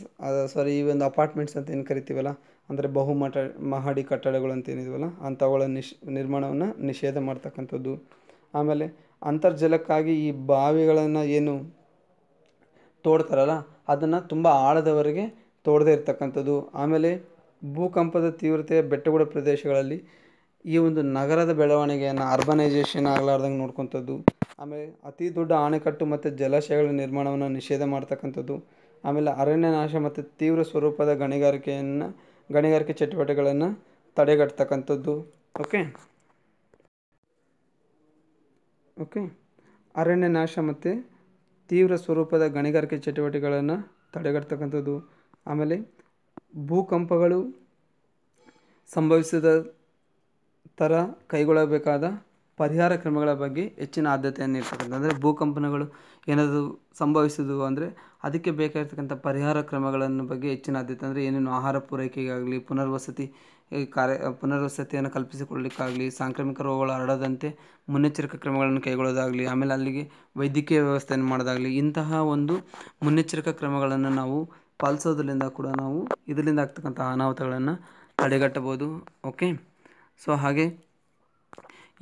ಸಾರಿ ಈ ಒಂದು ಅಪಾರ್ಟ್ಮೆಂಟ್ಸ್ ಅಂತ ಏನು ಕರಿತೀವಲ್ಲ ಅಂದರೆ ಬಹುಮಟ ಮಹಡಿ ಕಟ್ಟಡಗಳು ಅಂತ ಏನಿದ್ವಲ್ಲ ಅಂಥವುಗಳ ನಿಶ್ ನಿರ್ಮಾಣವನ್ನು ನಿಷೇಧ ಮಾಡ್ತಕ್ಕಂಥದ್ದು ಆಮೇಲೆ ಅಂತರ್ಜಲಕ್ಕಾಗಿ ಈ ಬಾವಿಗಳನ್ನು ಏನು ತೋಡ್ತಾರಲ್ಲ ಅದನ್ನು ತುಂಬ ಆಳದವರೆಗೆ ತೋಡದೇ ಇರತಕ್ಕಂಥದ್ದು ಆಮೇಲೆ ಭೂಕಂಪದ ತೀವ್ರತೆ ಬೆಟ್ಟಗುಡ ಪ್ರದೇಶಗಳಲ್ಲಿ ಈ ಒಂದು ನಗರದ ಬೆಳವಣಿಗೆಯನ್ನು ಅರ್ಬನೈಜೇಷನ್ ಆಗಲಾರ್ದಂಗೆ ನೋಡ್ಕೊಂಥದ್ದು ಆಮೇಲೆ ಅತಿ ದೊಡ್ಡ ಅಣೆಕಟ್ಟು ಮತ್ತು ಜಲಾಶಯಗಳ ನಿರ್ಮಾಣವನ್ನು ನಿಷೇಧ ಮಾಡ್ತಕ್ಕಂಥದ್ದು ಆಮೇಲೆ ಅರಣ್ಯನಾಶ ಮತ್ತು ತೀವ್ರ ಸ್ವರೂಪದ ಗಣಿಗಾರಿಕೆಯನ್ನು ಗಣಿಗಾರಿಕೆ ಚಟುವಟಿಕೆಗಳನ್ನು ತಡೆಗಟ್ಟತಕ್ಕಂಥದ್ದು ಓಕೆ ಓಕೆ ಅರಣ್ಯ ನಾಶ ಮತ್ತು ತೀವ್ರ ಸ್ವರೂಪದ ಗಣಿಗಾರಿಕೆ ಚಟುವಟಿಕೆಗಳನ್ನು ತಡೆಗಟ್ಟತಕ್ಕಂಥದ್ದು ಆಮೇಲೆ ಭೂಕಂಪಗಳು ಸಂಭವಿಸಿದ ಥರ ಕೈಗೊಳ್ಳಬೇಕಾದ ಪರಿಹಾರ ಕ್ರಮಗಳ ಬಗ್ಗೆ ಹೆಚ್ಚಿನ ಆದ್ಯತೆಯನ್ನು ಇರ್ತಕ್ಕಂಥ ಅಂದರೆ ಭೂಕಂಪನಗಳು ಏನಾದರೂ ಸಂಭವಿಸಿದವು ಅಂದರೆ ಅದಕ್ಕೆ ಬೇಕಾಗಿರ್ತಕ್ಕಂಥ ಪರಿಹಾರ ಕ್ರಮಗಳನ್ನು ಬಗ್ಗೆ ಹೆಚ್ಚಿನ ಆದ್ಯತೆ ಅಂದರೆ ಏನೇನು ಆಹಾರ ಪೂರೈಕೆಗಾಗಲಿ ಪುನರ್ವಸತಿ ಈ ಕಾರ್ಯ ಪುನರ್ವಸತಿಯನ್ನು ಕಲ್ಪಿಸಿಕೊಡ್ಲಿಕ್ಕಾಗಲಿ ಸಾಂಕ್ರಾಮಿಕ ರೋಗಗಳು ಹರಡದಂತೆ ಮುನ್ನೆಚ್ಚರಿಕಾ ಕ್ರಮಗಳನ್ನು ಕೈಗೊಳ್ಳೋದಾಗಲಿ ಆಮೇಲೆ ಅಲ್ಲಿಗೆ ವೈದ್ಯಕೀಯ ವ್ಯವಸ್ಥೆಯನ್ನು ಮಾಡೋದಾಗಲಿ ಇಂತಹ ಒಂದು ಮುನ್ನೆಚ್ಚರಿಕಾ ಕ್ರಮಗಳನ್ನು ನಾವು ಪಾಲಿಸೋದ್ರಿಂದ ಕೂಡ ನಾವು ಇದರಿಂದ ಆಗ್ತಕ್ಕಂಥ ಅನಾಹುತಗಳನ್ನು ತಡೆಗಟ್ಟಬೋದು ಓಕೆ ಸೊ ಹಾಗೆ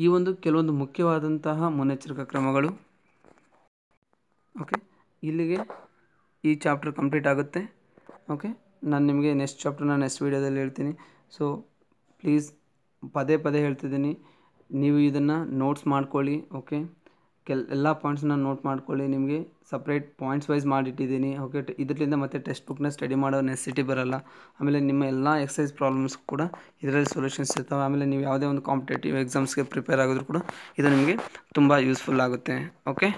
ಈ ಒಂದು ಕೆಲವೊಂದು ಮುಖ್ಯವಾದಂತಹ ಮುನ್ನೆಚ್ಚರಿಕಾ ಕ್ರಮಗಳು ಓಕೆ ಇಲ್ಲಿಗೆ ಈ ಚಾಪ್ಟರ್ ಕಂಪ್ಲೀಟ್ ಆಗುತ್ತೆ ಓಕೆ ನಾನು ನಿಮಗೆ ನೆಕ್ಸ್ಟ್ ಚಾಪ್ಟರ್ನ ನೆಕ್ಸ್ಟ್ ವೀಡಿಯೋದಲ್ಲಿ ಹೇಳ್ತೀನಿ ಸೊ ಪ್ಲೀಸ್ ಪದೇ ಪದೇ ಹೇಳ್ತಿದ್ದೀನಿ ನೀವು ಇದನ್ನು ನೋಟ್ಸ್ ಮಾಡ್ಕೊಳ್ಳಿ ಓಕೆ ಕೆಲ ಎಲ್ಲ ಪಾಯಿಂಟ್ಸ್ನ ನೋಟ್ ಮಾಡ್ಕೊಳ್ಳಿ ನಿಮಗೆ ಸಪ್ರೇಟ್ ಪಾಯಿಂಟ್ಸ್ ವೈಸ್ ಮಾಡಿಟ್ಟಿದ್ದೀನಿ ಓಕೆ ಇದರಿಂದ ಮತ್ತೆ ಟೆಕ್ಸ್ಟ್ ಬುಕ್ನ ಸ್ಟಡಿ ಮಾಡೋ ನೆಸಿಟಿ ಬರಲ್ಲ ಆಮೇಲೆ ನಿಮ್ಮ ಎಲ್ಲ ಎಕ್ಸಸೈಸ್ ಪ್ರಾಬ್ಲಮ್ಸ್ ಕೂಡ ಇದರಲ್ಲಿ ಸೊಲ್ಯೂಷನ್ಸ್ ಇರ್ತವೆ ಆಮೇಲೆ ನೀವು ಯಾವುದೇ ಒಂದು ಕಾಂಪಿಟೇಟಿವ್ ಎಕ್ಸಾಮ್ಸ್ಗೆ ಪ್ರಿಪೇರ್ ಆಗೋದ್ರೂ ಕೂಡ ಇದು ನಿಮಗೆ ತುಂಬ ಯೂಸ್ಫುಲ್ ಆಗುತ್ತೆ okay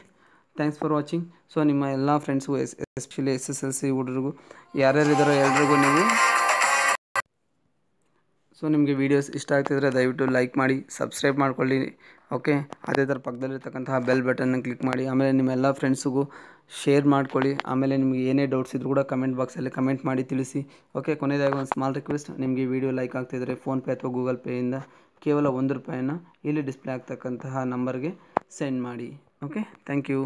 thanks for watching so ನಿಮ್ಮ ಎಲ್ಲ ಫ್ರೆಂಡ್ಸ್ಗೂ S especially S S L C ಹುಡುಗರಿಗೂ ಯಾರ್ಯಾರಿದ್ದಾರೋ ಎಲ್ರಿಗೂ ನೀವು ಸೊ ನಿಮಗೆ ವೀಡಿಯೋಸ್ ಇಷ್ಟ ಆಗ್ತಿದ್ರೆ ದಯವಿಟ್ಟು ಲೈಕ್ ಮಾಡಿ ಸಬ್ಸ್ಕ್ರೈಬ್ ಮಾಡ್ಕೊಳ್ಳಿ ಓಕೆ ಅದೇ ಥರ ಪಕ್ಕದಲ್ಲಿರ್ತಕ್ಕಂತಹ ಬೆಲ್ ಬಟನ್ನ ಕ್ಲಿಕ್ ಮಾಡಿ ಆಮೇಲೆ ನಿಮ್ಮೆಲ್ಲ ಫ್ರೆಂಡ್ಸಿಗೂ ಶೇರ್ ಮಾಡ್ಕೊಳ್ಳಿ ಆಮೇಲೆ ನಿಮಗೆ ಏನೇ ಡೌಟ್ಸ್ ಇದ್ರೂ ಕೂಡ ಕಮೆಂಟ್ ಬಾಕ್ಸಲ್ಲಿ ಕಮೆಂಟ್ ಮಾಡಿ ತಿಳಿಸಿ ಓಕೆ ಕೊನೆಯದಾಗಿ ಒಂದು ಸ್ಮಾಲ್ ರಿಕ್ವೆಸ್ಟ್ ನಿಮಗೆ ವೀಡಿಯೋ ಲೈಕ್ ಆಗ್ತಿದ್ರೆ ಫೋನ್ಪೇ ಅಥವಾ ಗೂಗಲ್ ಪೇಯಿಂದ ಕೇವಲ ಒಂದು ರೂಪಾಯಿನ ಇಲ್ಲಿ ಡಿಸ್ಪ್ಲೇ ಆಗ್ತಕ್ಕಂತಹ ನಂಬರ್ಗೆ ಸೆಂಡ್ ಮಾಡಿ ಓಕೆ ಥ್ಯಾಂಕ್ ಯು